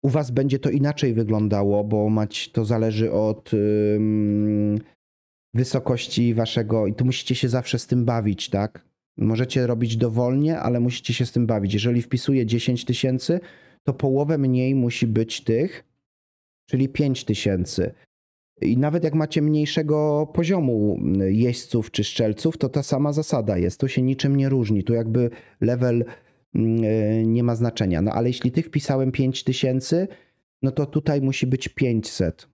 u was będzie to inaczej wyglądało, bo mać to zależy od ym, wysokości waszego i tu musicie się zawsze z tym bawić, tak? Możecie robić dowolnie, ale musicie się z tym bawić. Jeżeli wpisuję 10 tysięcy, to połowę mniej musi być tych, czyli 5 tysięcy. I nawet jak macie mniejszego poziomu jeźdźców czy szczelców, to ta sama zasada jest. Tu się niczym nie różni. Tu jakby level Mm, e, nie ma znaczenia. No ale jeśli tych pisałem 5000, no to tutaj musi być 500.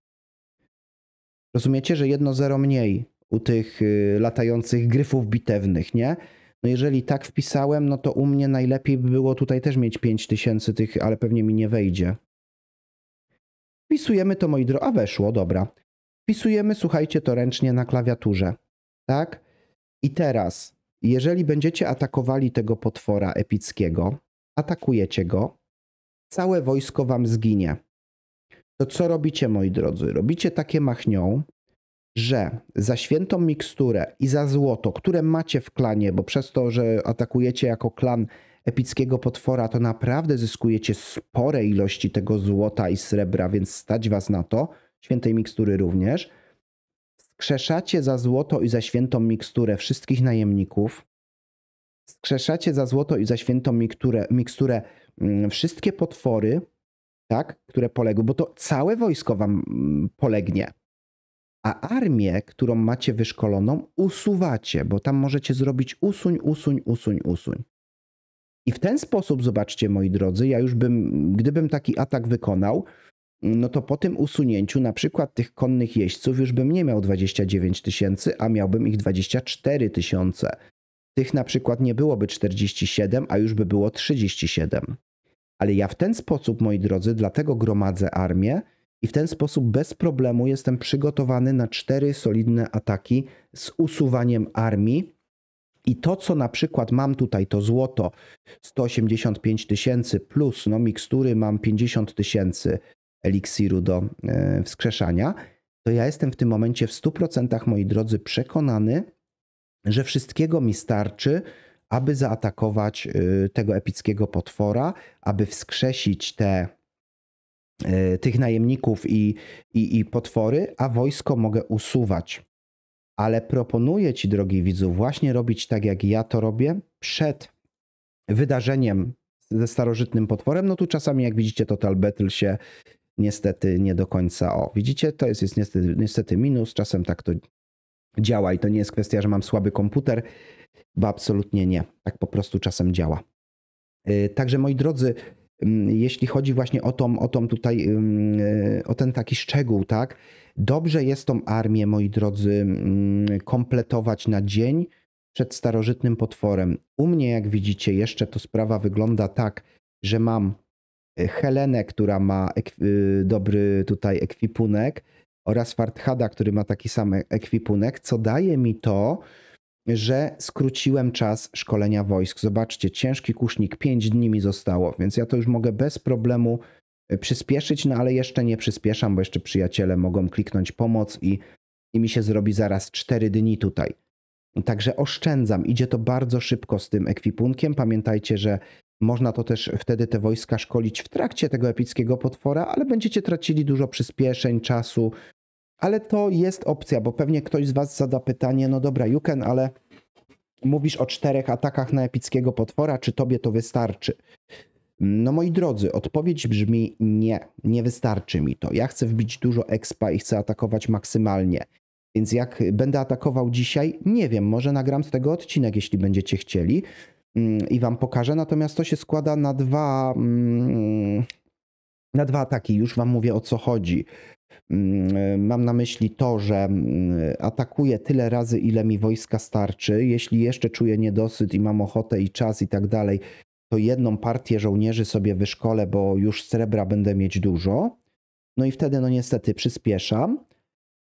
Rozumiecie, że jedno zero mniej u tych y, latających gryfów bitewnych, nie? No jeżeli tak wpisałem, no to u mnie najlepiej by było tutaj też mieć 5000 tych, ale pewnie mi nie wejdzie. Wpisujemy to, moi drodzy. A weszło, dobra. Wpisujemy, słuchajcie, to ręcznie na klawiaturze. Tak? I teraz jeżeli będziecie atakowali tego potwora epickiego, atakujecie go, całe wojsko wam zginie. To co robicie, moi drodzy? Robicie takie machnią, że za świętą miksturę i za złoto, które macie w klanie, bo przez to, że atakujecie jako klan epickiego potwora, to naprawdę zyskujecie spore ilości tego złota i srebra, więc stać was na to, świętej mikstury również – Skrzeszacie za złoto i za świętą miksturę wszystkich najemników. Skrzeszacie za złoto i za świętą miksturę, miksturę mm, wszystkie potwory, tak, które poległy, bo to całe wojsko wam mm, polegnie. A armię, którą macie wyszkoloną, usuwacie, bo tam możecie zrobić usuń, usuń, usuń, usuń. I w ten sposób, zobaczcie, moi drodzy, ja już bym, gdybym taki atak wykonał, no to po tym usunięciu na przykład tych konnych jeźdźców już bym nie miał 29 tysięcy, a miałbym ich 24 tysiące. Tych na przykład nie byłoby 47, a już by było 37. Ale ja w ten sposób, moi drodzy, dlatego gromadzę armię i w ten sposób bez problemu jestem przygotowany na cztery solidne ataki z usuwaniem armii. I to, co na przykład mam tutaj, to złoto 185 tysięcy plus no, mikstury mam 50 tysięcy, eliksiru do e, wskrzeszania, to ja jestem w tym momencie w 100%, moi drodzy, przekonany, że wszystkiego mi starczy, aby zaatakować y, tego epickiego potwora, aby wskrzesić te, e, tych najemników i, i, i potwory, a wojsko mogę usuwać. Ale proponuję Ci, drogi widzu, właśnie robić tak, jak ja to robię, przed wydarzeniem ze starożytnym potworem. No tu czasami, jak widzicie, Total Battle się niestety nie do końca o. Widzicie, to jest, jest niestety, niestety minus, czasem tak to działa i to nie jest kwestia, że mam słaby komputer, bo absolutnie nie. Tak po prostu czasem działa. Y, także moi drodzy, mm, jeśli chodzi właśnie o tą, o tą tutaj, y, o ten taki szczegół, tak, dobrze jest tą armię, moi drodzy, mm, kompletować na dzień przed starożytnym potworem. U mnie, jak widzicie, jeszcze to sprawa wygląda tak, że mam Y, Helenę, która ma y, dobry tutaj ekwipunek oraz Farthada, który ma taki sam e, ekwipunek, co daje mi to, że skróciłem czas szkolenia wojsk. Zobaczcie, ciężki kusznik 5 dni mi zostało, więc ja to już mogę bez problemu y, przyspieszyć, no ale jeszcze nie przyspieszam, bo jeszcze przyjaciele mogą kliknąć pomoc i, i mi się zrobi zaraz 4 dni tutaj. Także oszczędzam, idzie to bardzo szybko z tym ekwipunkiem. Pamiętajcie, że można to też wtedy te wojska szkolić w trakcie tego epickiego potwora, ale będziecie tracili dużo przyspieszeń, czasu. Ale to jest opcja, bo pewnie ktoś z Was zada pytanie: no dobra, Juken, ale mówisz o czterech atakach na epickiego potwora, czy tobie to wystarczy? No moi drodzy, odpowiedź brzmi nie, nie wystarczy mi to. Ja chcę wbić dużo expa i chcę atakować maksymalnie. Więc jak będę atakował dzisiaj, nie wiem, może nagram z tego odcinek, jeśli będziecie chcieli. Mm, i wam pokażę. Natomiast to się składa na dwa, mm, na dwa ataki. Już wam mówię o co chodzi. Mm, e, mam na myśli to, że atakuję tyle razy, ile mi wojska starczy. Jeśli jeszcze czuję niedosyt i mam ochotę i czas i tak dalej, to jedną partię żołnierzy sobie wyszkolę, bo już srebra będę mieć dużo. No i wtedy, no niestety, przyspieszam.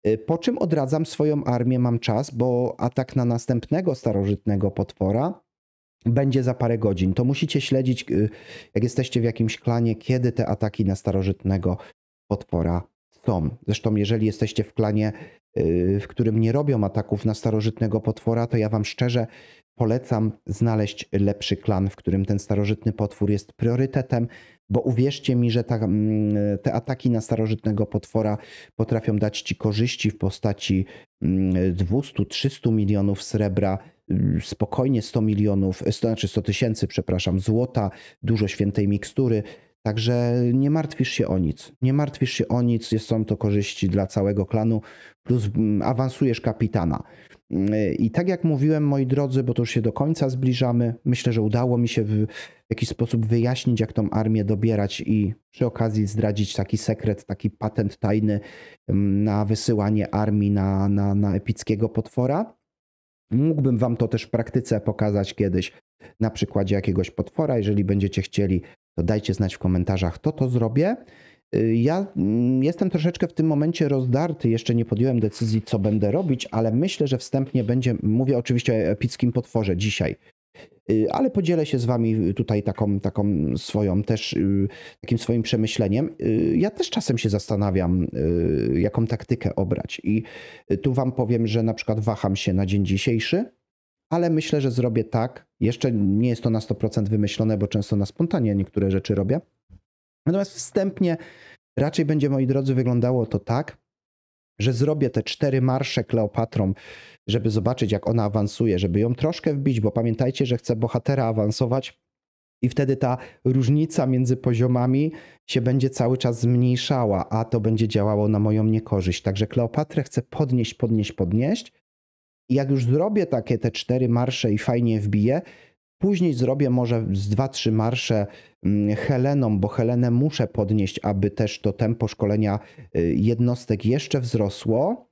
E, po czym odradzam swoją armię, mam czas, bo atak na następnego starożytnego potwora będzie za parę godzin. To musicie śledzić, y, jak jesteście w jakimś klanie, kiedy te ataki na starożytnego potwora są. Zresztą, jeżeli jesteście w klanie, y, w którym nie robią ataków na starożytnego potwora, to ja Wam szczerze polecam znaleźć lepszy klan, w którym ten starożytny potwór jest priorytetem, bo uwierzcie mi, że ta, mm, te ataki na starożytnego potwora potrafią dać Ci korzyści w postaci 200-300 mm, milionów srebra spokojnie 100 milionów, 100, znaczy 100 tysięcy, przepraszam, złota, dużo świętej mikstury. Także nie martwisz się o nic. Nie martwisz się o nic, są to korzyści dla całego klanu, plus mm, awansujesz kapitana. Mm, I tak jak mówiłem, moi drodzy, bo to już się do końca zbliżamy, myślę, że udało mi się w jakiś sposób wyjaśnić, jak tą armię dobierać i przy okazji zdradzić taki sekret, taki patent tajny mm, na wysyłanie armii na, na, na epickiego potwora. Mógłbym Wam to też w praktyce pokazać kiedyś na przykładzie jakiegoś potwora. Jeżeli będziecie chcieli, to dajcie znać w komentarzach, to to zrobię. Y, ja mm, jestem troszeczkę w tym momencie rozdarty, jeszcze nie podjąłem decyzji, co będę robić, ale myślę, że wstępnie będzie. Mówię oczywiście o epickim potworze dzisiaj. Y, ale podzielę się z wami y, tutaj taką, taką swoją też, y, takim swoim przemyśleniem. Ja też czasem się zastanawiam, jaką taktykę obrać. I tu wam powiem, że na przykład waham się na dzień dzisiejszy, ale myślę, że zrobię tak. Jeszcze nie jest to na 100% wymyślone, bo często na spontanie niektóre rzeczy robię. Natomiast wstępnie raczej będzie, moi drodzy, wyglądało to tak, że zrobię te cztery marsze Kleopatrą, żeby zobaczyć, jak ona awansuje, żeby ją troszkę wbić, bo pamiętajcie, że chcę bohatera awansować. I wtedy ta różnica między poziomami się będzie cały czas zmniejszała, a to będzie działało na moją niekorzyść. Także Kleopatrę chcę podnieść, podnieść, podnieść. I jak już zrobię takie te cztery marsze i fajnie wbiję, Później zrobię może z dwa, trzy marsze mm, Heleną, bo Helenę muszę podnieść, aby też to tempo szkolenia y, jednostek jeszcze wzrosło.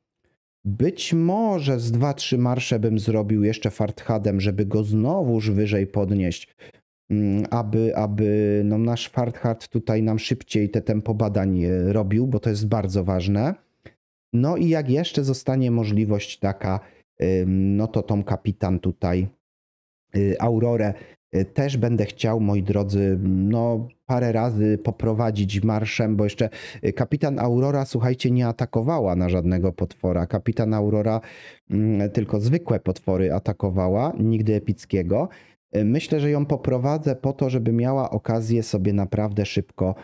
Być może z dwa, trzy marsze bym zrobił jeszcze farthadem, żeby go znowuż wyżej podnieść, mm, aby, aby no nasz farthard tutaj nam szybciej te tempo badań y, robił, bo to jest bardzo ważne. No i jak jeszcze zostanie możliwość taka, no to tą kapitan tutaj Y, Aurorę y, też będę chciał, moi drodzy, no parę razy poprowadzić marszem, bo jeszcze y, kapitan Aurora, słuchajcie, nie atakowała na żadnego potwora. Kapitan Aurora mm, tylko zwykłe potwory atakowała, nigdy epickiego. Myślę, że ją poprowadzę po to, żeby miała okazję sobie naprawdę szybko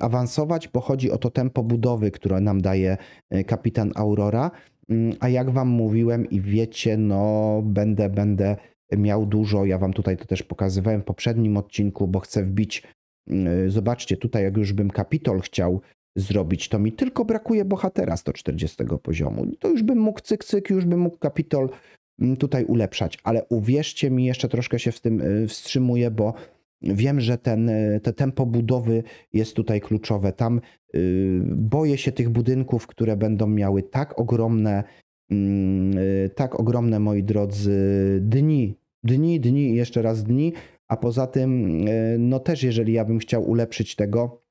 awansować, bo chodzi o to tempo budowy, które nam daje kapitan Aurora. Mm, a jak wam mówiłem i wiecie, no będę, będę miał dużo. Ja wam tutaj to też pokazywałem w poprzednim odcinku, bo chcę wbić. Y, zobaczcie, tutaj jak już bym kapitol chciał zrobić, to mi tylko brakuje bohatera 140 poziomu. No to już bym mógł cyk, cyk, już bym mógł kapitol mm, tutaj ulepszać, ale uwierzcie mi, jeszcze troszkę się w tym y, wstrzymuję, bo wiem, że ten, y, te tempo budowy jest tutaj kluczowe. Tam boję się tych budynków, które będą miały tak ogromne Mm, y, tak ogromne, moi drodzy, dni, dni, dni i jeszcze raz dni, a poza tym, y, no też jeżeli ja bym chciał ulepszyć tego,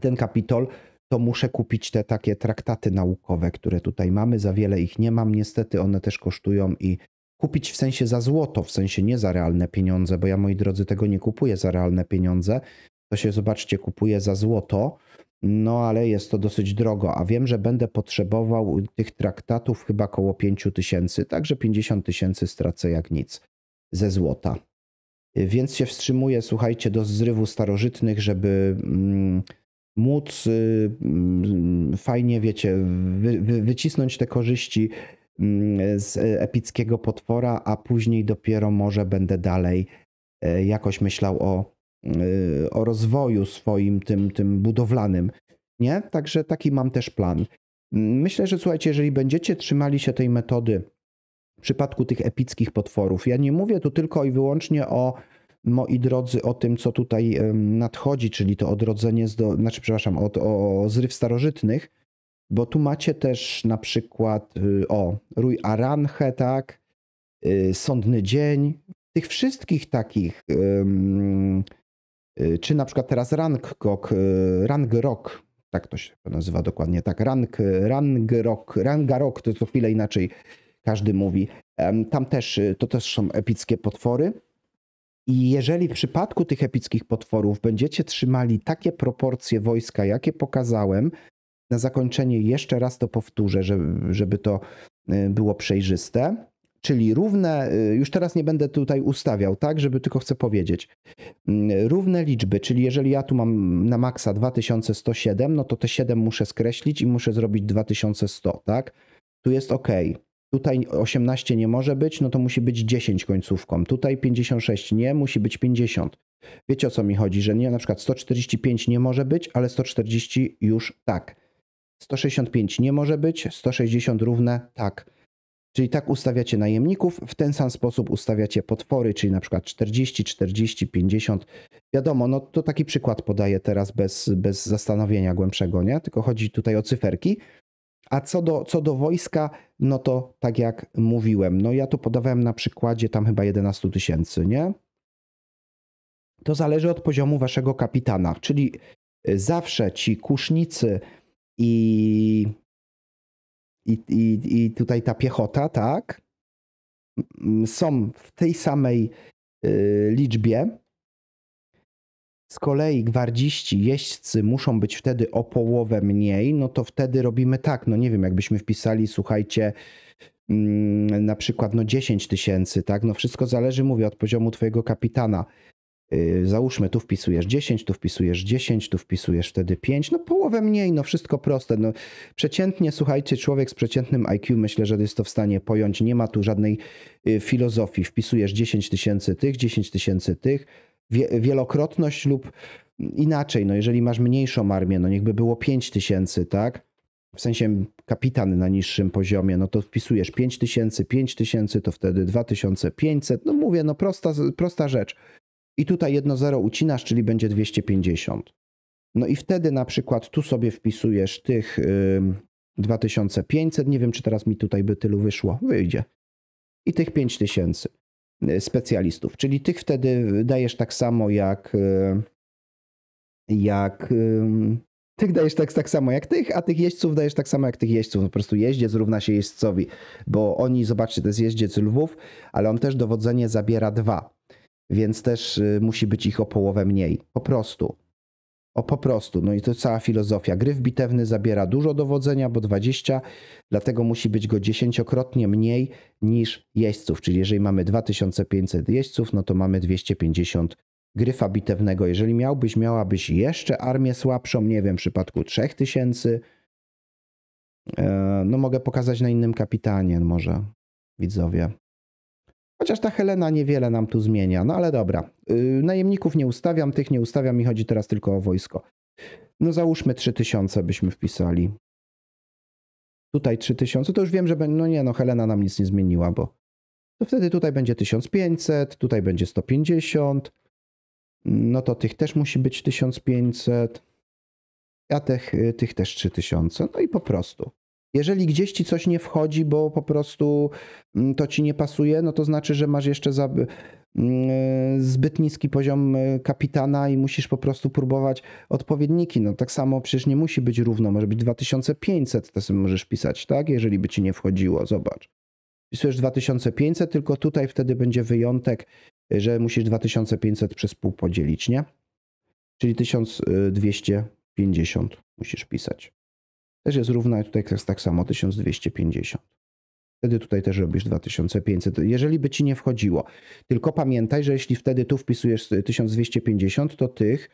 ten kapitol, to muszę kupić te takie traktaty naukowe, które tutaj mamy. Za wiele ich nie mam, niestety one też kosztują i kupić w sensie za złoto, w sensie nie za realne pieniądze, bo ja moi drodzy tego nie kupuję za realne pieniądze. To się zobaczcie, kupuję za złoto no ale jest to dosyć drogo, a wiem, że będę potrzebował tych traktatów chyba około 5 tysięcy, także 50 tysięcy stracę jak nic ze złota. Więc się wstrzymuję, słuchajcie, do zrywu starożytnych, żeby mm, móc y, mm, fajnie, wiecie, wy, wycisnąć te korzyści mm, z epickiego potwora, a później dopiero może będę dalej e, jakoś myślał o Y, o rozwoju swoim, tym, tym budowlanym. Nie? Także taki mam też plan. Myślę, że słuchajcie, jeżeli będziecie trzymali się tej metody w przypadku tych epickich potworów, ja nie mówię tu tylko i wyłącznie o moi drodzy, o tym, co tutaj nadchodzi, czyli to odrodzenie, zdo, znaczy, przepraszam, o, o zryw starożytnych, bo tu macie też na przykład y, o Rój Aranche, tak, y, Sądny Dzień, tych wszystkich takich um, Y, czy na przykład teraz Rank y, Rangrok, tak to się nazywa dokładnie, tak, Rang, Rangrok, Rangarok, to co chwilę inaczej każdy mówi. Tam też, y, to też są epickie potwory. I jeżeli w przypadku tych epickich potworów będziecie trzymali takie proporcje wojska, jakie pokazałem, na zakończenie jeszcze raz to powtórzę, żeby, żeby to było przejrzyste czyli równe, y, już teraz nie będę tutaj ustawiał, tak, żeby tylko chcę powiedzieć, mm, równe liczby, czyli jeżeli ja tu mam na maksa 2107, no to te 7 muszę skreślić i muszę zrobić 2100, tak, tu jest ok. Tutaj 18 nie może być, no to musi być 10 końcówką. Tutaj 56 nie, musi być 50. Wiecie o co mi chodzi, że nie, na przykład 145 nie może być, ale 140 już tak. 165 nie może być, 160 równe tak. Czyli tak ustawiacie najemników, w ten sam sposób ustawiacie potwory, czyli na przykład 40, 40, 50. Wiadomo, no to taki przykład podaję teraz bez, bez zastanowienia głębszego, nie? Tylko chodzi tutaj o cyferki. A co do, co do wojska, no to tak jak mówiłem, no ja tu podawałem na przykładzie tam chyba 11 tysięcy, nie? To zależy od poziomu waszego kapitana, czyli y, zawsze ci kusznicy i i, i, i tutaj ta piechota, tak, są w tej samej y, liczbie. Z kolei gwardziści, jeźdźcy muszą być wtedy o połowę mniej, no to wtedy robimy tak, no nie wiem, jakbyśmy wpisali, słuchajcie, mm, na przykład no 10 tysięcy, tak? No wszystko zależy, mówię, od poziomu twojego kapitana. Y, załóżmy, tu wpisujesz 10, tu wpisujesz 10, tu wpisujesz wtedy 5, no połowę mniej, no wszystko proste. No, przeciętnie, słuchajcie, człowiek z przeciętnym IQ myślę, że jest to w stanie pojąć, nie ma tu żadnej y, filozofii. Wpisujesz 10 tysięcy tych, 10 tysięcy tych, wielokrotność lub inaczej, no jeżeli masz mniejszą armię, no niechby było 5 tysięcy, tak? W sensie kapitan na niższym poziomie, no to wpisujesz 5 tysięcy, 5 tysięcy, to wtedy 2500, no mówię, no prosta, prosta rzecz i tutaj jedno zero ucinasz, czyli będzie 250. No i wtedy na przykład tu sobie wpisujesz tych y, 2500, nie wiem czy teraz mi tutaj by tylu wyszło, wyjdzie. I tych 5000 y, specjalistów, czyli tych wtedy dajesz tak samo jak y, jak tych dajesz tak, tak samo jak tych, a tych jeźdźców dajesz tak samo jak tych jeźdźców. po prostu jeździec równa się jeźdźcowi, bo oni, zobaczcie, to jest jeździec Lwów, ale on też dowodzenie zabiera dwa więc też y, musi być ich o połowę mniej. Po prostu. O po prostu. No i to cała filozofia. Gryf bitewny zabiera dużo dowodzenia, bo 20, dlatego musi być go dziesięciokrotnie mniej niż jeźdźców. Czyli jeżeli mamy 2500 jeźdźców, no to mamy 250 gryfa bitewnego. Jeżeli miałbyś, miałabyś jeszcze armię słabszą, nie wiem, w przypadku 3000, e, no mogę pokazać na innym kapitanie może, widzowie. Chociaż ta Helena niewiele nam tu zmienia, no ale dobra. Y, najemników nie ustawiam, tych nie ustawiam, mi chodzi teraz tylko o wojsko. No załóżmy 3000 byśmy wpisali. Tutaj 3000, to już wiem, że będzie, no nie no, Helena nam nic nie zmieniła, bo to wtedy tutaj będzie 1500, tutaj będzie 150. No to tych też musi być 1500. A tych, y, tych też 3000. No i po prostu. Jeżeli gdzieś ci coś nie wchodzi, bo po prostu mm, to ci nie pasuje, no to znaczy, że masz jeszcze za, mm, zbyt niski poziom y, kapitana i musisz po prostu próbować odpowiedniki. No tak samo przecież nie musi być równo, może być 2500, to sobie możesz pisać, tak? Jeżeli by ci nie wchodziło, zobacz. Pisujesz 2500, tylko tutaj wtedy będzie wyjątek, że musisz 2500 przez pół podzielić, nie? Czyli 1250 y, musisz pisać też jest równa i tutaj jest tak samo 1250. Wtedy tutaj też robisz 2500, jeżeli by ci nie wchodziło. Tylko pamiętaj, że jeśli wtedy tu wpisujesz 1250, to tych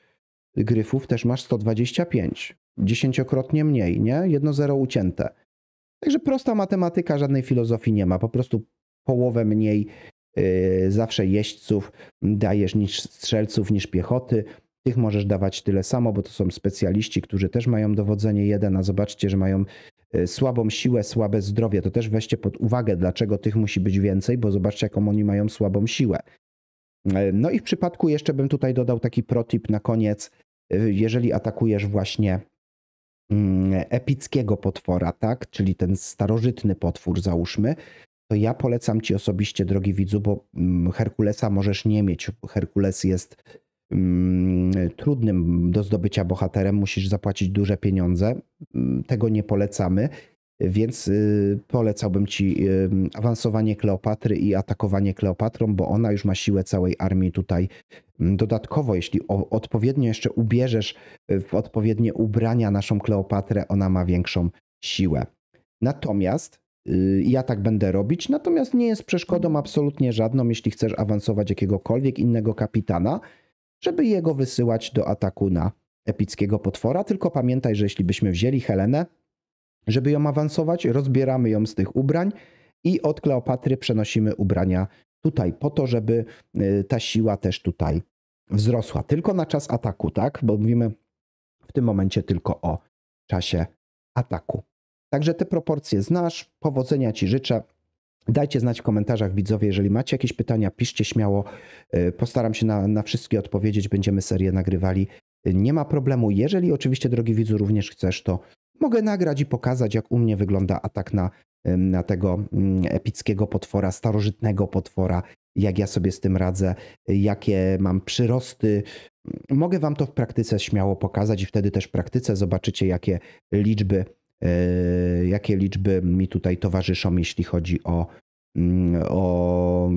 gryfów też masz 125. Dziesięciokrotnie mniej, nie? Jedno zero ucięte. Także prosta matematyka, żadnej filozofii nie ma. Po prostu połowę mniej yy, zawsze jeźdźców dajesz niż strzelców, niż piechoty. Tych możesz dawać tyle samo, bo to są specjaliści, którzy też mają dowodzenie jeden, a zobaczcie, że mają e, słabą siłę, słabe zdrowie. To też weźcie pod uwagę, dlaczego tych musi być więcej, bo zobaczcie, jaką oni mają słabą siłę. E, no i w przypadku jeszcze bym tutaj dodał taki protip na koniec. E, jeżeli atakujesz właśnie mm, epickiego potwora, tak? Czyli ten starożytny potwór, załóżmy, to ja polecam ci osobiście, drogi widzu, bo mm, Herkulesa możesz nie mieć. Herkules jest Mm, trudnym do zdobycia bohaterem, musisz zapłacić duże pieniądze. Mm, tego nie polecamy, więc y, polecałbym ci awansowanie Kleopatry i atakowanie Kleopatrą, bo ona już ma siłę całej armii tutaj. Mm, dodatkowo, jeśli odpowiednio jeszcze ubierzesz y, w odpowiednie ubrania naszą Kleopatrę, ona ma większą siłę. Natomiast y, ja tak będę robić, natomiast nie jest przeszkodą absolutnie żadną, jeśli chcesz awansować jakiegokolwiek innego kapitana żeby jego wysyłać do ataku na epickiego potwora. Tylko pamiętaj, że jeśli byśmy wzięli Helenę, żeby ją awansować, rozbieramy ją z tych ubrań i od Kleopatry przenosimy ubrania tutaj, po to, żeby y, ta siła też tutaj wzrosła. Tylko na czas ataku, tak? Bo mówimy w tym momencie tylko o czasie ataku. Także te proporcje znasz, powodzenia Ci życzę. Dajcie znać w komentarzach, widzowie, jeżeli macie jakieś pytania, piszcie śmiało. E, postaram się na, na wszystkie odpowiedzieć, będziemy serię nagrywali. E, nie ma problemu. Jeżeli oczywiście, drogi widzu, również chcesz, to mogę nagrać i pokazać, jak u mnie wygląda atak na, e, na tego mm, epickiego potwora, starożytnego potwora, jak ja sobie z tym radzę, jakie mam przyrosty. Mogę Wam to w praktyce śmiało pokazać i wtedy też w praktyce zobaczycie, jakie liczby E, jakie liczby mi tutaj towarzyszą, jeśli chodzi o, mm, o,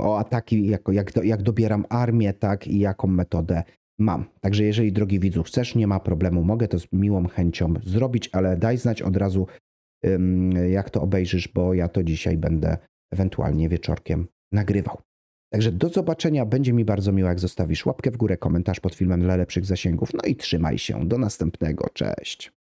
o ataki, jak, jak, jak dobieram armię, tak i jaką metodę mam. Także jeżeli drogi widzu chcesz, nie ma problemu, mogę to z miłą chęcią zrobić, ale daj znać od razu, jak to obejrzysz, bo ja to dzisiaj będę ewentualnie wieczorkiem nagrywał. Także do zobaczenia, będzie mi bardzo miło, jak zostawisz łapkę w górę, komentarz pod filmem dla lepszych zasięgów. No i trzymaj się, do następnego, cześć.